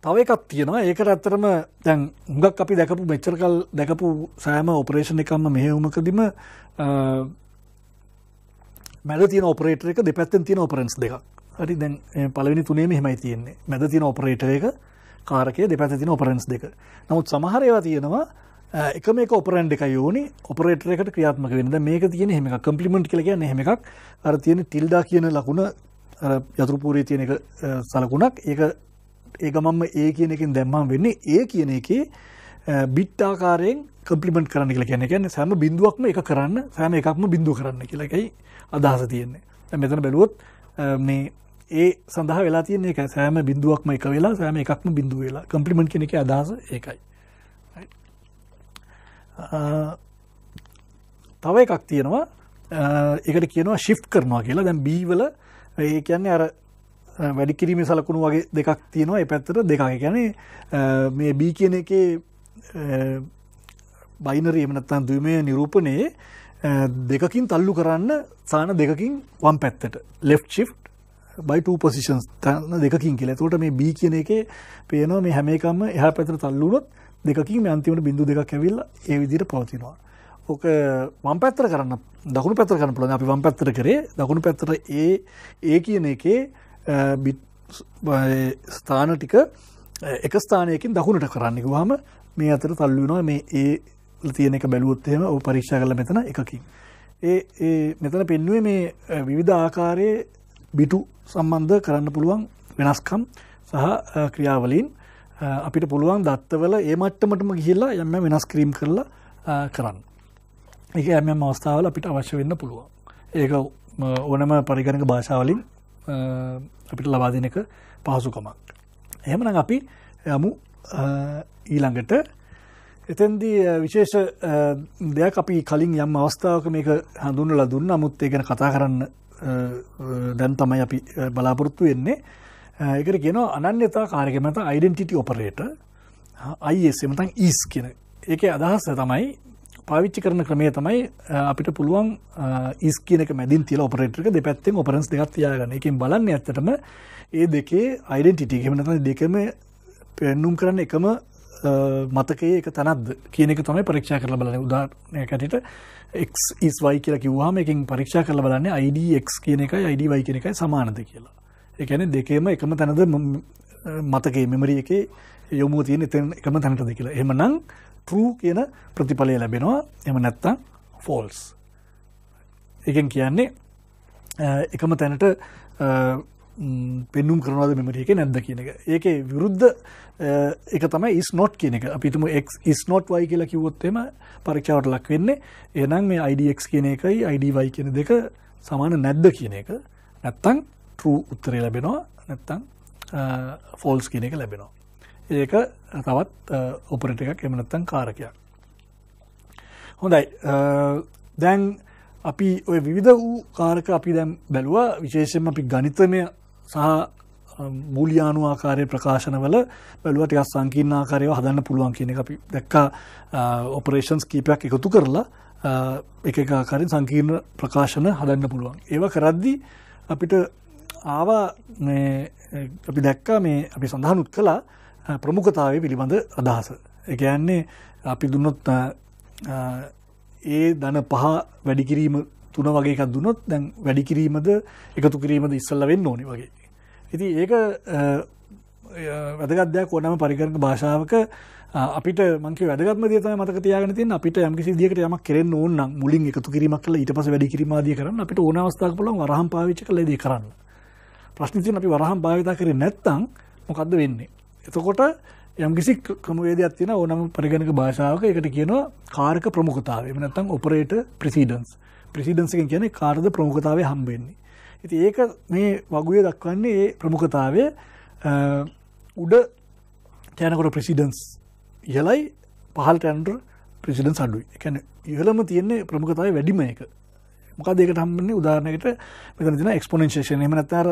තව එකක් තියෙනවා ඒකට ඇත්තටම දැන් හුඟක් අපි දැකපු මෙච්චර කල් දැකපු සෑම ඔපරේෂන් එකක්ම මෙහෙයුමකදීම මැද තියෙන ඔපරේටර් එක දෙපැත්තෙන් තියෙන ඔපරන්ස් දෙකක්. හරි දැන් පළවෙනි තුනේ මෙහෙමයි තියෙන්නේ. මැද තියෙන ඔපරේටර් එක කාරකයේ දෙපැත්තේ තියෙන ඔපරන්ස් දෙක. නමුත් සමහර ඒවා තියෙනවා Uh, එකම එක ඔපරන්් එක යෝනි ඔපරේටර එකට ක්‍රියාත්මක වෙනද මේක තියෙන හෙම එක කම්පලිමෙන්ට් කලග හෙම එකක් අර තියෙන ටිල්ඩා කියන ලකුණ යතුරපූරී තියෙන එක uh, සලකුණක් ඒ ඒගමම ඒ කියන එකින් දැම්මම් වෙන්නේ ඒ කියන එකේ බිට්ටාකාරයෙන් uh, කම්පිමෙන්ට් කරන්න කියලා කියන කියන්නේ සෑම බිඳුවක්ම එක කරන්න සෑම එකක්ම බිඳුව කරන්න කියලා එකයි අදහස තියෙන්නේ. මෙතන බැලුවොත් මේ ඒ සඳහා වෙලා තියෙන එක සෑම බිඳුවක්ම එක වෙලා සෑම එකක්ම බිඳුව වෙලා කම්පිමෙන්ට් කියන එකේ අදහස ඒකයි. තව එකක් තියෙනවා එකට කියනවා ශිප් කරනවා කියලා දැන් බීවල ඒ කියන්නේ අර වැඩි කිරීම සලකුණු වගේ දෙකක් තියෙනවා එ පැත්තට දෙකක් කියන්නේ මේ බී කියන එක බයිනරී එමනත්තන් දීමය නිරූපණයේ දෙකකින් තල්ලු කරන්න සාන දෙකකින් වම් පැත්තට ලෙෆ් ශිප් බයිට පොසිෂන්ස් තන්න දෙකින් කියලා තුට මේ බී කියන එක පේනවා මේ හැමේකම එහ පැතර තල්ලුනොත් දෙකින් අන්තිමට බිඳු දෙකක් ඇවිල්ල ඒ විදිට පවතිනවා. ඕක වම් පැත්තර කරන්න දකුණු පැත්තර කරන්න පුළන අපි වම් පැත්තර කරේ දකුණු පැත්තර ඒ ඒ කියන එකේ ස්ථාන ටික එක ස්ථානයකින් දකුණට කරන්නකුවාම මේ අතර තල්ලුනවා මේ ඒ තියෙන එක බැලුවොත්තේම ඔ පරීක්ෂා කල මෙතන එකකින්. ඒ මෙතන පෙන්ුවේ මේ විවිධ ආකාරයේ බිටු සම්බන්ධ කරන්න පුළුවන් වෙනස්කම් සහ ක්‍රියාවලින් අපිට පුළුවන් දත්තවල ඒ මට්ටමටම ගිහිල්ලා යම වෙනස් ක්‍රීම් කරලා කරන්න. එක ඇම අවස්ථාවල අපිට අවශ්‍ය වෙන්න පුළුවන්. ඒක ඕනම පරිගණක භාෂාවලින් අපිට ලබාදිනක පහසුකමක්. එහෙමන අපි යමු ඊළඟට එතන්දී විශේෂ දෙයක් අපි කලින් යම් අවස්ථාවක මේක හඳුන්නල දුන්න අමුත් ඒ ගැන කතා කරන්න දැන් තමයි අපි බලාපොරොත්තු වෙන්නේ එකට äh, e කියන අනන්‍යතා කාරක මත අයිඩෙන්ටිටි ඔපරේට අයිමතන් ඊස් කියන ඒක අදහස්ස තමයි පාවිච්චි කරන ක්‍රමය තමයි අපිට පුළුවන් ඉස්කනක e මැදින් තිල ඔපරේටක දෙපැත්තෙන් ඔපරන්ස් දෙකක් තියාගන්න එකින් බලන්න ඇත්තටම ඒ දෙකේ අයිඩෙන්ටිටි හෙමනතන දෙකම පෙන්නුම් කරන්න එකම මතකයේ එක තනත් කියනක තමයි පරීක්ෂා කරල බලන උදානය කැටට එක් ඉස්වයි කියලා කිව්වාම එකින් පරීක්ෂා කරල බලන්නේ අයිඩක් කියන එකයි අයිඩවයි කියන එකයි සමානද කියලා එකන දෙකේම එකම තැනද මතකේ මෙමරිය එක යොමෝ තියෙන එතන එකම තැනට දෙ කියලා එම නං ටරූ කියන ප්‍රතිඵලය ලැබෙනවා එම නැත්තං ෆෝල්ස් එකෙන් කියන්නේ එකම තැනට පෙන්නුම් කරනවාද මෙමරිය එක නැද්ද කියන එක ඒක විරුද්ධ එක තමයි ඉස් නොට් කියන එක අපිතුම එක් ඉස් නොට් වයි කියලා කිවොත්තෙම පරීක්ෂාවට ලක් වෙන්නේ එනම් මේ අයිඩක් කියන එකයි අයිඩවයි කියන දෙක සමාන නැද්ද කියන එක නැත්තං ටරූ උත්තරය ලැබෙනවා නැත්තං ෆෝල්ස් කියන එක ලැබෙනවා. ඒක තවත් ඔපරට එකක් එමනත්තන් කාරකයක්. හොඳයි දැන් අපි ඔය විවිධ වූ කාරක අපි දැම් බැලුවා විශේෂෙන් අපි ගනිතමය සහ මූලියානු ආකාරය ප්‍රකාශනවල බැලුවට සංකීර්ණ ආකාරයව හදන්න පුළුවන් කියන එක අපි දැක්කා ඔපරේෂන්ස් කීපයක් එකතු කරලා එක ආකාරින් සංකීර්ණ ප්‍රකාශන හදන්න පුළුවන්. ඒව කරද්දි අපිට ආව අපි දැක්ක මේ අපි සඳහනුත් කලා ප්‍රමුඛතාව පිළිබඳ අදහස. එකයන්නේ අපි දුන්නොත් ඒ දන පහ වැඩිකිරීම තුන වගේ එකක් දුන්නොත් දැන් වැඩිකිරීමද එකතු කිරීමද ඉස්සල්ල වෙන්න ඕනි වගේ. ඉති ඒක වැදගත්දයක් ඕනම පරිකරක භාෂාවක අපිට මංක වැදගත්ම දේ මතක තියාගෙන තින් අපිට යම්කිසි දියකට යමක් කරන්න ඕන්න මුලින් එකතු කිරීමක් කළ ඊට පස වැඩි කිරීමදී කරන්න අපිට ඕනවස්ථාවක පුළුවන් වරහම් පාවිච්චි කළ දේ කරන්න. ප්‍රශ්න තියෙන අපි වරහන් භාවිතා කරේ නැත්නම් මොකද්ද වෙන්නේ? එතකොට යම්කිසි ක්‍රමවේදයක් තියෙන ඕනම පරිගණක භාෂාවක ඒකට කියනවා කාරක ප්‍රමුඛතාවය. එහෙම නැත්නම් operator precedence. precedence එකෙන් කියන්නේ කාර්යද ප්‍රමුඛතාවය හම්බෙන්නේ. ඉතින් ඒක මේ වගුවේ දක්වන්නේ ඒ ප්‍රමුඛතාවය උඩ යනකොට ප්‍රසිඩන්ස් ඉහළයි පහළට යනකොට ප්‍රසිඩන්ස් අඩුයි. ඒ කියන්නේ ඉහළම තියෙන්නේ ප්‍රමුඛතාවය වැඩිම එක. මොකද ඒකට හම්බෙන්නේ උදාහරණයකට මෙතන තියෙන එක්ස්පොනෙන්ෂියේෂන් එහෙම නැත්නම් අර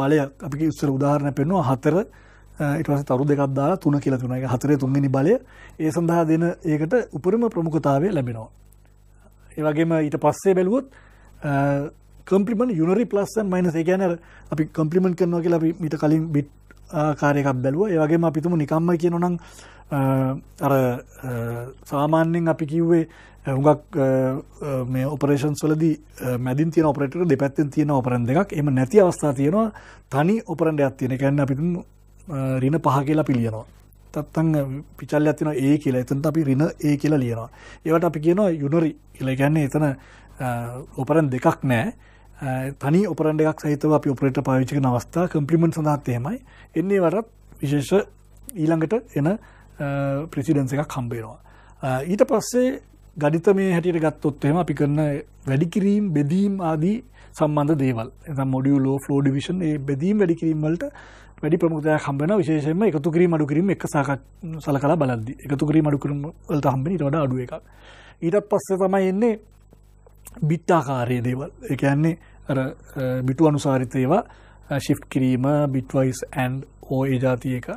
බලයක් අපි ඉස්සර උදාහරණ පෙන්වා හතර ඉටවස තරු දෙකක් දාලා තුන කියලා තුන එක හතරේ තුන්ගනි බලය ඒ සඳහා දෙන ඒකට උපරිම ප්‍රමුඛතාවය ලැබෙනවා. ඒවගේම ඊට පස්සේ බැලුවොත් කම්පිමන් යුනරි පලස්සන් මයිනස ගැන අපි කම්පිමෙන්ට් කරනවා කියලා අපි මිට කලින් බිට් කාරයකක් බැලුව ඒවගේම අපිතුම නිකම්ම කියනොනම් අර සාමාන්‍යෙන් අපි කිව්වේ හුඟක් මේ ඔපරේෂන්ස් වලදී මැදින් තියෙන ඔපරේටර් දෙපැත්තෙන් තියෙන ඔපරන් දෙකක් එම නැති අවස්ථා තියෙනවා තනි ඔපරන්ඩයක් තියෙන එකන්න අපිට රින පහ කියලා පිළියනවා තත්තන් පිචල් ඇතින ඒ කියලා එතනට අපි රින ඒ කියලා ලියනවා ඒවට අපි කියනවා යුනරි කියලා ගැන්නේ එතන ඔපරන් දෙකක් නෑ තනි ඔපරන් එකක් සහිතව අපි ඔපරේට පාවිච්චික අවස්ථා කම්පලිමෙන්ට් සඳහත් එහෙමයි එන්නේ වටත් විශේෂ ඊළඟට එන ප්‍රසිඩන්ස එකක් කම්බේනවා ඊට පස්සේ ගඩිත මේ හැටියට ගත්තොත් එහෙම අපි කරන වැඩිකිරීම් බෙදීම් ආදී සම්බන්ධ දේවල් එතම් මොඩියුලෝ ෆ්ලෝ ඩිවිෂන් ඒ බෙදීම් වැඩිකිරීම් වලට වැඩි ප්‍රමුඛතාවයක් හම්බෙනවා විශේෂයෙන්ම එකතු කිරීම අඩු කිරීම එක සලකලා බලද්දී එකතු කිරීම අඩු කිරීම වලට හම්බෙන ඊට වඩා අඩු එකක් ඊටත් පස්සේ තමයි එන්නේ බිට් ආකාරයේ දේවල් ඒ කියන්නේ අර බිටු අනුසාරිත ඒවා shift කිරීම bit wise and o ඒ જાති එක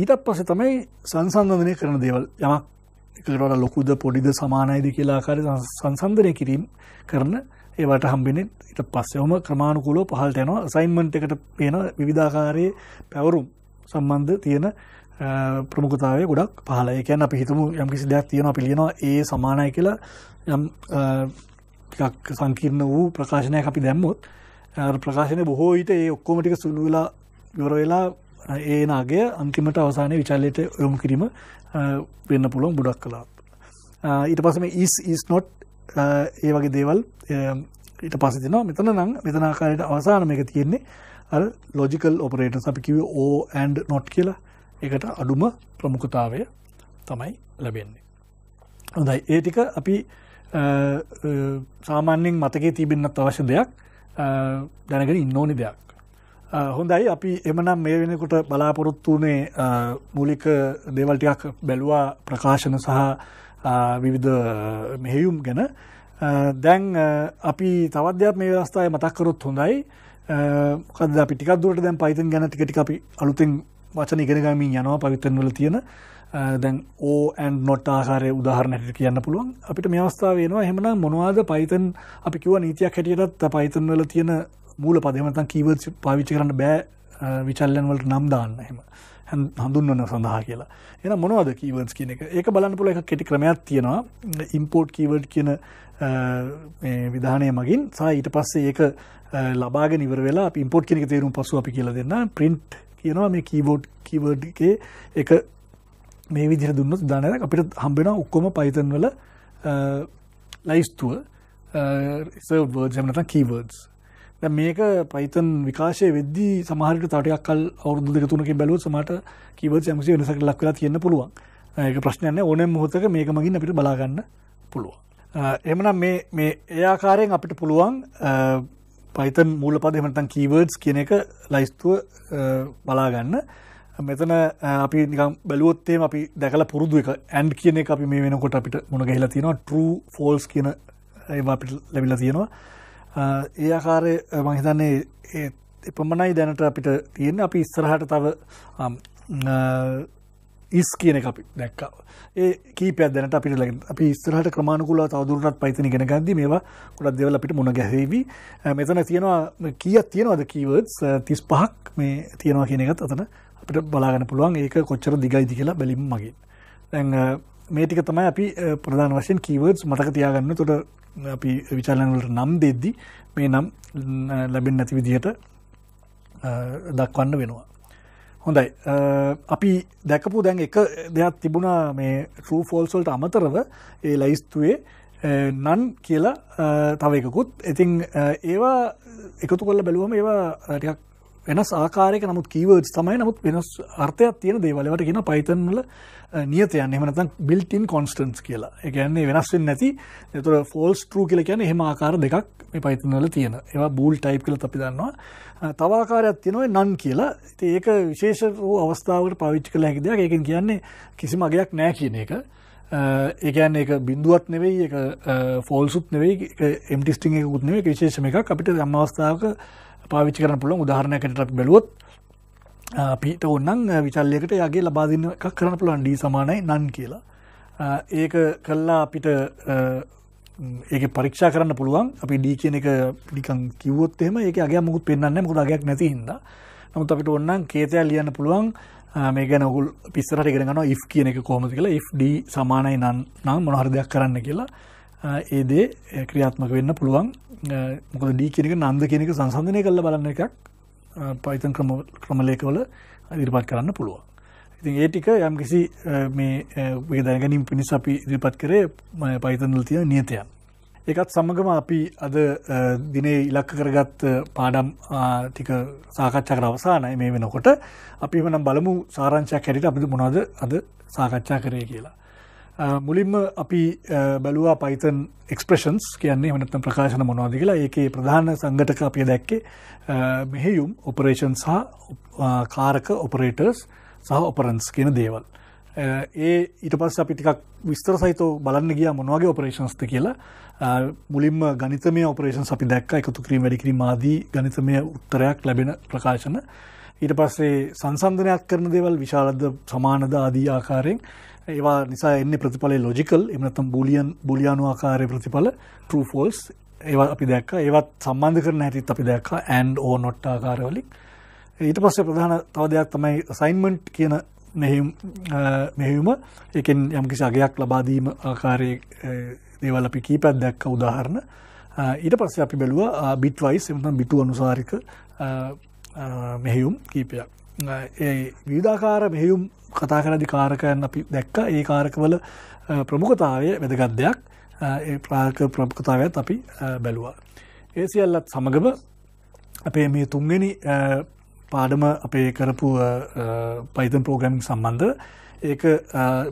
ඊටත් පස්සේ තමයි සංසන්දනය කරන දේවල් යමක් එකකට ලොකුද පොඩිද සමානයිද කියලා ආකාරයෙන් සංසන්දනය කිරීම කරන ඒවට හම්බෙන්නේ ඊට පස්සේ ඔහම ක්‍රමානුකූලව පහළට යනවා අසයින්මන්ට් එකට පේන විවිධාකාරයේ පැවරුම් සම්බන්ධ තියෙන ප්‍රමුඛතාවය ගොඩක් පහළ. ඒ කියන්නේ අපි හිතමු යම් කිසි දෙයක් තියෙනවා අපි ලියනවා ඒ සමානයි කියලා යම් ටිකක් සංකීර්ණ වූ ප්‍රකාශනයක් අපි දැම්මොත් ප්‍රකාශනය බොහෝ විට ඒ ඔක්කොම ටික සුළු වෙලා ඉවර වෙලා ඒ නාගය අන්තිමට අවසානය විචල්ලයට යොමු කිරීම වෙන්න පුළුවන් ගොඩක් කලා. ඊට පසම ඊස් ඊස් නොට් ඒ වගේ දේවල් ඊට පසතින මෙතන නම් මෙතනාකාරයට අවසානම එක තියෙන්නේ ලෝජිකල් ඔපරේට අපි කිව ඕ ඇන්ඩ නොට් කියලා එකට අඩුම ප්‍රමුඛතාවය තමයි ලැබෙන්නේ. හොඳයි ඒ ටික අපි සාමාන්‍යෙන් මතකේ තිබෙන්න්නත් අවශ්‍ය දෙයක් දැනගෙන ඉන්නෝනි දෙයක් හොඳයි අපි එමනම් මේ වෙනකොට බලාපොරොත්තු වනේ මූලික දේවල්ටියක් බැලුවා ප්‍රකාශන සහ විවිධ මෙහෙයුම් ගැන දැන් අපි තවද්‍යත් මේ වස්ථාය මතක්කරොත් හොඳයි කද පිටිකක්දුවට දැන් පයිතන් ගැන ටිකටි අපි අලුතින් වචන ඉගෙනගමින් යනවා පවිතන්වල තියෙන දැන් ඕඇන් නොට් ආකාරය උදාහරණයට කියන්න පුළුවන් අපිට මේ අවස්ථාව වෙනවා හෙමනම් මොනවාද පයිතන් අපි කිව නීතියක් හැටියටත් පයිතන්වල තියෙන මූල පදමතන් කීවර් පාවිච්චි කරන්න බෑ විචල්ලන් වලට නම් දාන්න හෙම හඳුන්වන්න සඳහා කියලා එන මොනවද කීවර්ස් කියන එක ඒක බලන්න පුල එක කෙටි ක්‍රමයක් තියෙනවා ඉම්පෝට් කීවර්ඩ් කියන විධානය මගින් සහ ඊට පස්සේ ඒක ලබාග නිවර වෙලා පිම්පෝට් කෙනෙක තේරුම් පසු අපි කියලා දෙන්න ප්‍රින්ට් කියනවා මේ කීබෝඩ් කීවර්ඩ් එක එක මේ විදිහට දුන්නොත් දානයක් අපිට හම්බෙනවා ඔක්කොම පයිතන් වල ලයිස්තුව සර්වර්ඩ් හැම නැත්නම් කීවර්ඩ්ස් මේක පයිතන් විකාශය වෙද්දි සමහරට තටයක් කල් අවුදු දෙකතුනක බැලුව සමට කිව සැමසි වෙනසක් ලක්වෙලා තියන්න පුළුවන් ඒක ප්‍රශ්නයන්න ඕනෑ මොහොතක මේක මගින් අපිට බලාගන්න පුළුවන් එමනම් මේ එයාකාරයෙන් අපිට පුළුවන් පයිතන් මූල පදමටන් කීවර්ඩ්ස් කියන එක ලයිස්තුව බලාගන්න මෙතන අපි නිකම් බැලුවොත්තේම අපි දැකල පුරුදු එක ඇන්ඩ් කියන එක අපි මේ වෙනකොට අපිට මුණ ගහිලා තියෙනවා ටරූ ෆෝල්ස් කියන ඒවා අපිට ලැබිලා තියෙනවා ඒ ආකාරය මම හිතන්නේ එපමණයි දැනට අපිට තියෙන අපි ඉස්සරහට තව ඉස් කියන එක අපි දැක්කා. ඒ කීපයක් දැනට අපිට ලැබෙන. අපි ඉස්සරහට ක්‍රමානුකූලව තවදුරටත් Python ඉගෙන ගන්දි මේවා ගොඩක් දේවල් අපිට මුණ ගැහෙවි. මෙතන තියෙනවා කීයක් තියෙනවද keywords 35ක් මේ තියෙනවා කියන එකත් අතන අපිට බලාගන්න පුළුවන්. ඒක කොච්චර දිගයිද කියලා බැලිම් මගින්. දැන් මේ ටික තමයි අපි ප්‍රධාන වශයෙන් කීවර්ඩ්ස් මතක තියාගන්න තොට අපි විචාලනවලට නම් දෙද්දි මේ නම් ලැබෙන් නැති විදිහට දක්වන්න වෙනවා. හොඳයි අපි දැකපු දැන් එක දෙයක් තිබුණා මේ ට්‍රූ ෆෝල්සොල්ට අමතරව ඒ ලයිස්තුවේ නන් කියලා තව එකකුත් ඉතිං ඒවා එකතු කොල්ල බැලුවම ඒවා ටිකක් වෙනස් ආකාරයක නමුත් කීවර්ඩ්ස් තමයි නමුත් වෙනස් අර්ථයක් තියෙන දේවල්. ඒවට කියන Python වල නියතයන්. එහෙම නැත්නම් built in constants කියලා. ඒ කියන්නේ වෙනස් වෙන්නේ නැති. ඒතර false true කියලා කියන්නේ එහෙම ආකාර දෙකක් මේ Python වල තියෙන. ඒවා bool type කියලා අපි දන්නවා. තව ආකාරයක් තියෙනවා none කියලා. ඉතින් ඒක විශේෂ අවස්ථාවකට පාවිච්චි කළ හැකි දෙයක්. ඒකෙන් කියන්නේ කිසිම අගයක් නැහැ කියන එක. ඒකයන් එක බින්දුවත් නෙවෙයි එක ෆෝල්සුත් නෙවෙයි එම්ටිස්ටිං එකකුත් නෙවෙයි විශේෂම එකක් අපිට අම්මවස්ථාවක පාවිච්චි කරන පුළුවන් උදාහරණයකටත් බැලුවොත් පිට ඔන්නන් විචල්ලයකට යගේ ලබාදින එකක් කරන පුළුවන් ඩී සමානයි නන් කියලා ඒක කල්ලා අපිට ඒක පරික්ෂා කරන්න පුළුවන් අපි ඩී කියන එක පිකන් කිවොත්තෙම ඒක අගේ මුකුත් පෙන්න්න මුකුට අගයක් නැතිහිද නමුත් අපිට ඔන්නන් කේතය ලියන්න පුළුවන් මේ ගැනකුල් පිස්සරට ගෙනගන ඉෆ් කියන එක කොහොමති කියලා ඉෆ්ඩ සමානයි නන් නම් මොනහරදයක් කරන්න කියලා ඒදේ ක්‍රියාත්මක වෙන්න පුළුවන් මොකද ඩී කෙනෙක නන්ද කෙනෙක සංසන්ධනය කල්ල බලන්න එකක් පයිතන් ක්‍රම ක්‍රමලේකවල ඉරිපත් කරන්න පුළුවන්. ඉතින් ඒ ටික යම් කිසි මේ දැනගැනින් පිණිස අපි ඉදිරිපත් කරේ පයිතනල් තියෙන නියතයන්. ඒකත් සමගම අපි අද දිනේ ඉලක්ක කරගත් පාඩම් ටික සාකච්ඡා කර අවසානයි මේ වෙනකොට අපි වනම් බලමු සාරංචයක් හැටියට අපිට මොනවද අද සාකච්ඡා කරේ කියලා. මුලින්ම අපි බැලුවා පයිතන් එක්ස්ප්‍රේෂන්ස් කියන්නේ මනත්ත ප්‍රකාශන මොනවාද කියලා ඒකේ ප්‍රධාන සංගටක අපිය දැක්කේ මෙහෙයුම් ඔපරේෂන් සහ කාරක ඔපරේටර්ස් සහ ඔපරන්ස් කියන දේවල්. ඒ ඊට පස්ස අපි ටිකක් විස්තර සහිතව බලන්න ගියා මොනවාගේ ඔපරේෂන්ස්ද කියලා මුලින්ම ගනිතමය ඔපරේෂන් අපි දැක්ක එකතු කිරීම වැඩිකිරීම ආදී ගනිතමය උත්තරයක් ලැබෙන ප්‍රකාශන ඊට පස්සේ සංසන්ධනයක් කරන දේවල් විශාලද සමානද ආදී ආකාරයෙන් ඒවා නිසා එන්න ප්‍රතිඵල ලොජිකල් එමනතම් බුලියන් බුලියානු ආකාරය ප්‍රතිඵල ටෆෝල්ස් ඒවා අපි දැක්ක ඒවත් සම්බන්ධ කරන හැටිත් අපි දැක්ක ඇන්් ඕ නොට් ආකාරවලින් ඊට පස්සේ ප්‍රධාන තව දෙයක් තමයි සයින්මන්ට් කියන මෙහෙවම එකෙන් යම්කිසි අගයක් ලබාදීම ආකාරය දේවල් අපි කීපැත් දැක්ක උදාහරණ ඊට පස්සේ අපි බැලුව බිට්වයිස් එමතම් බිටු අනුසාරික මෙහෙයුම් කීපයක් ඒ විධාකාර මෙහෙයුම් කතා කරදි කාරකයන් අපි දැක්ක ඒ කාරකවල ප්‍රමුඛතාවය වැදගත් දෙයක් ඒ ප්‍රාක ප්‍රමුඛතාවයත් අපි බැලුවා. ඒ සියල්ලත් සමඟම අපේ මේ තුන්වෙනි පාඩම අපේ කරපු පයිතන් පෝග්‍රමින් සම්බන්ධ ඒක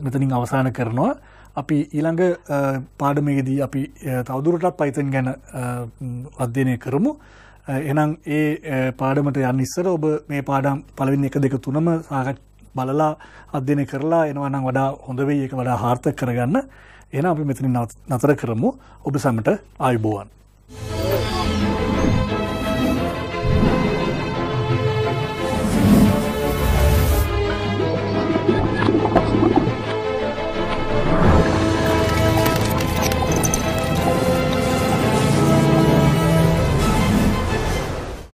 මෙතනින් අවසාන කරනවා අපි ඊළඟ පාඩමේදී අපි තවදුරටත් පයිතන් ගැන අධ්‍යනය කරමු එනම් ඒ පාඩමට යන්න ඉස්සර ඔබ මේ පාඩම් පලවින් එක දෙක තුනම සාකච්ඡ බලලා අධ්‍යයනය කරලා එනවා නම් වඩා හොඳ වෙයි ඒක වඩා හාර්ථක කරගන්න. එහෙනම් අපි මෙතනින් නතර කරමු. ඔබ සැමට ආයුබෝවන්. Thank you.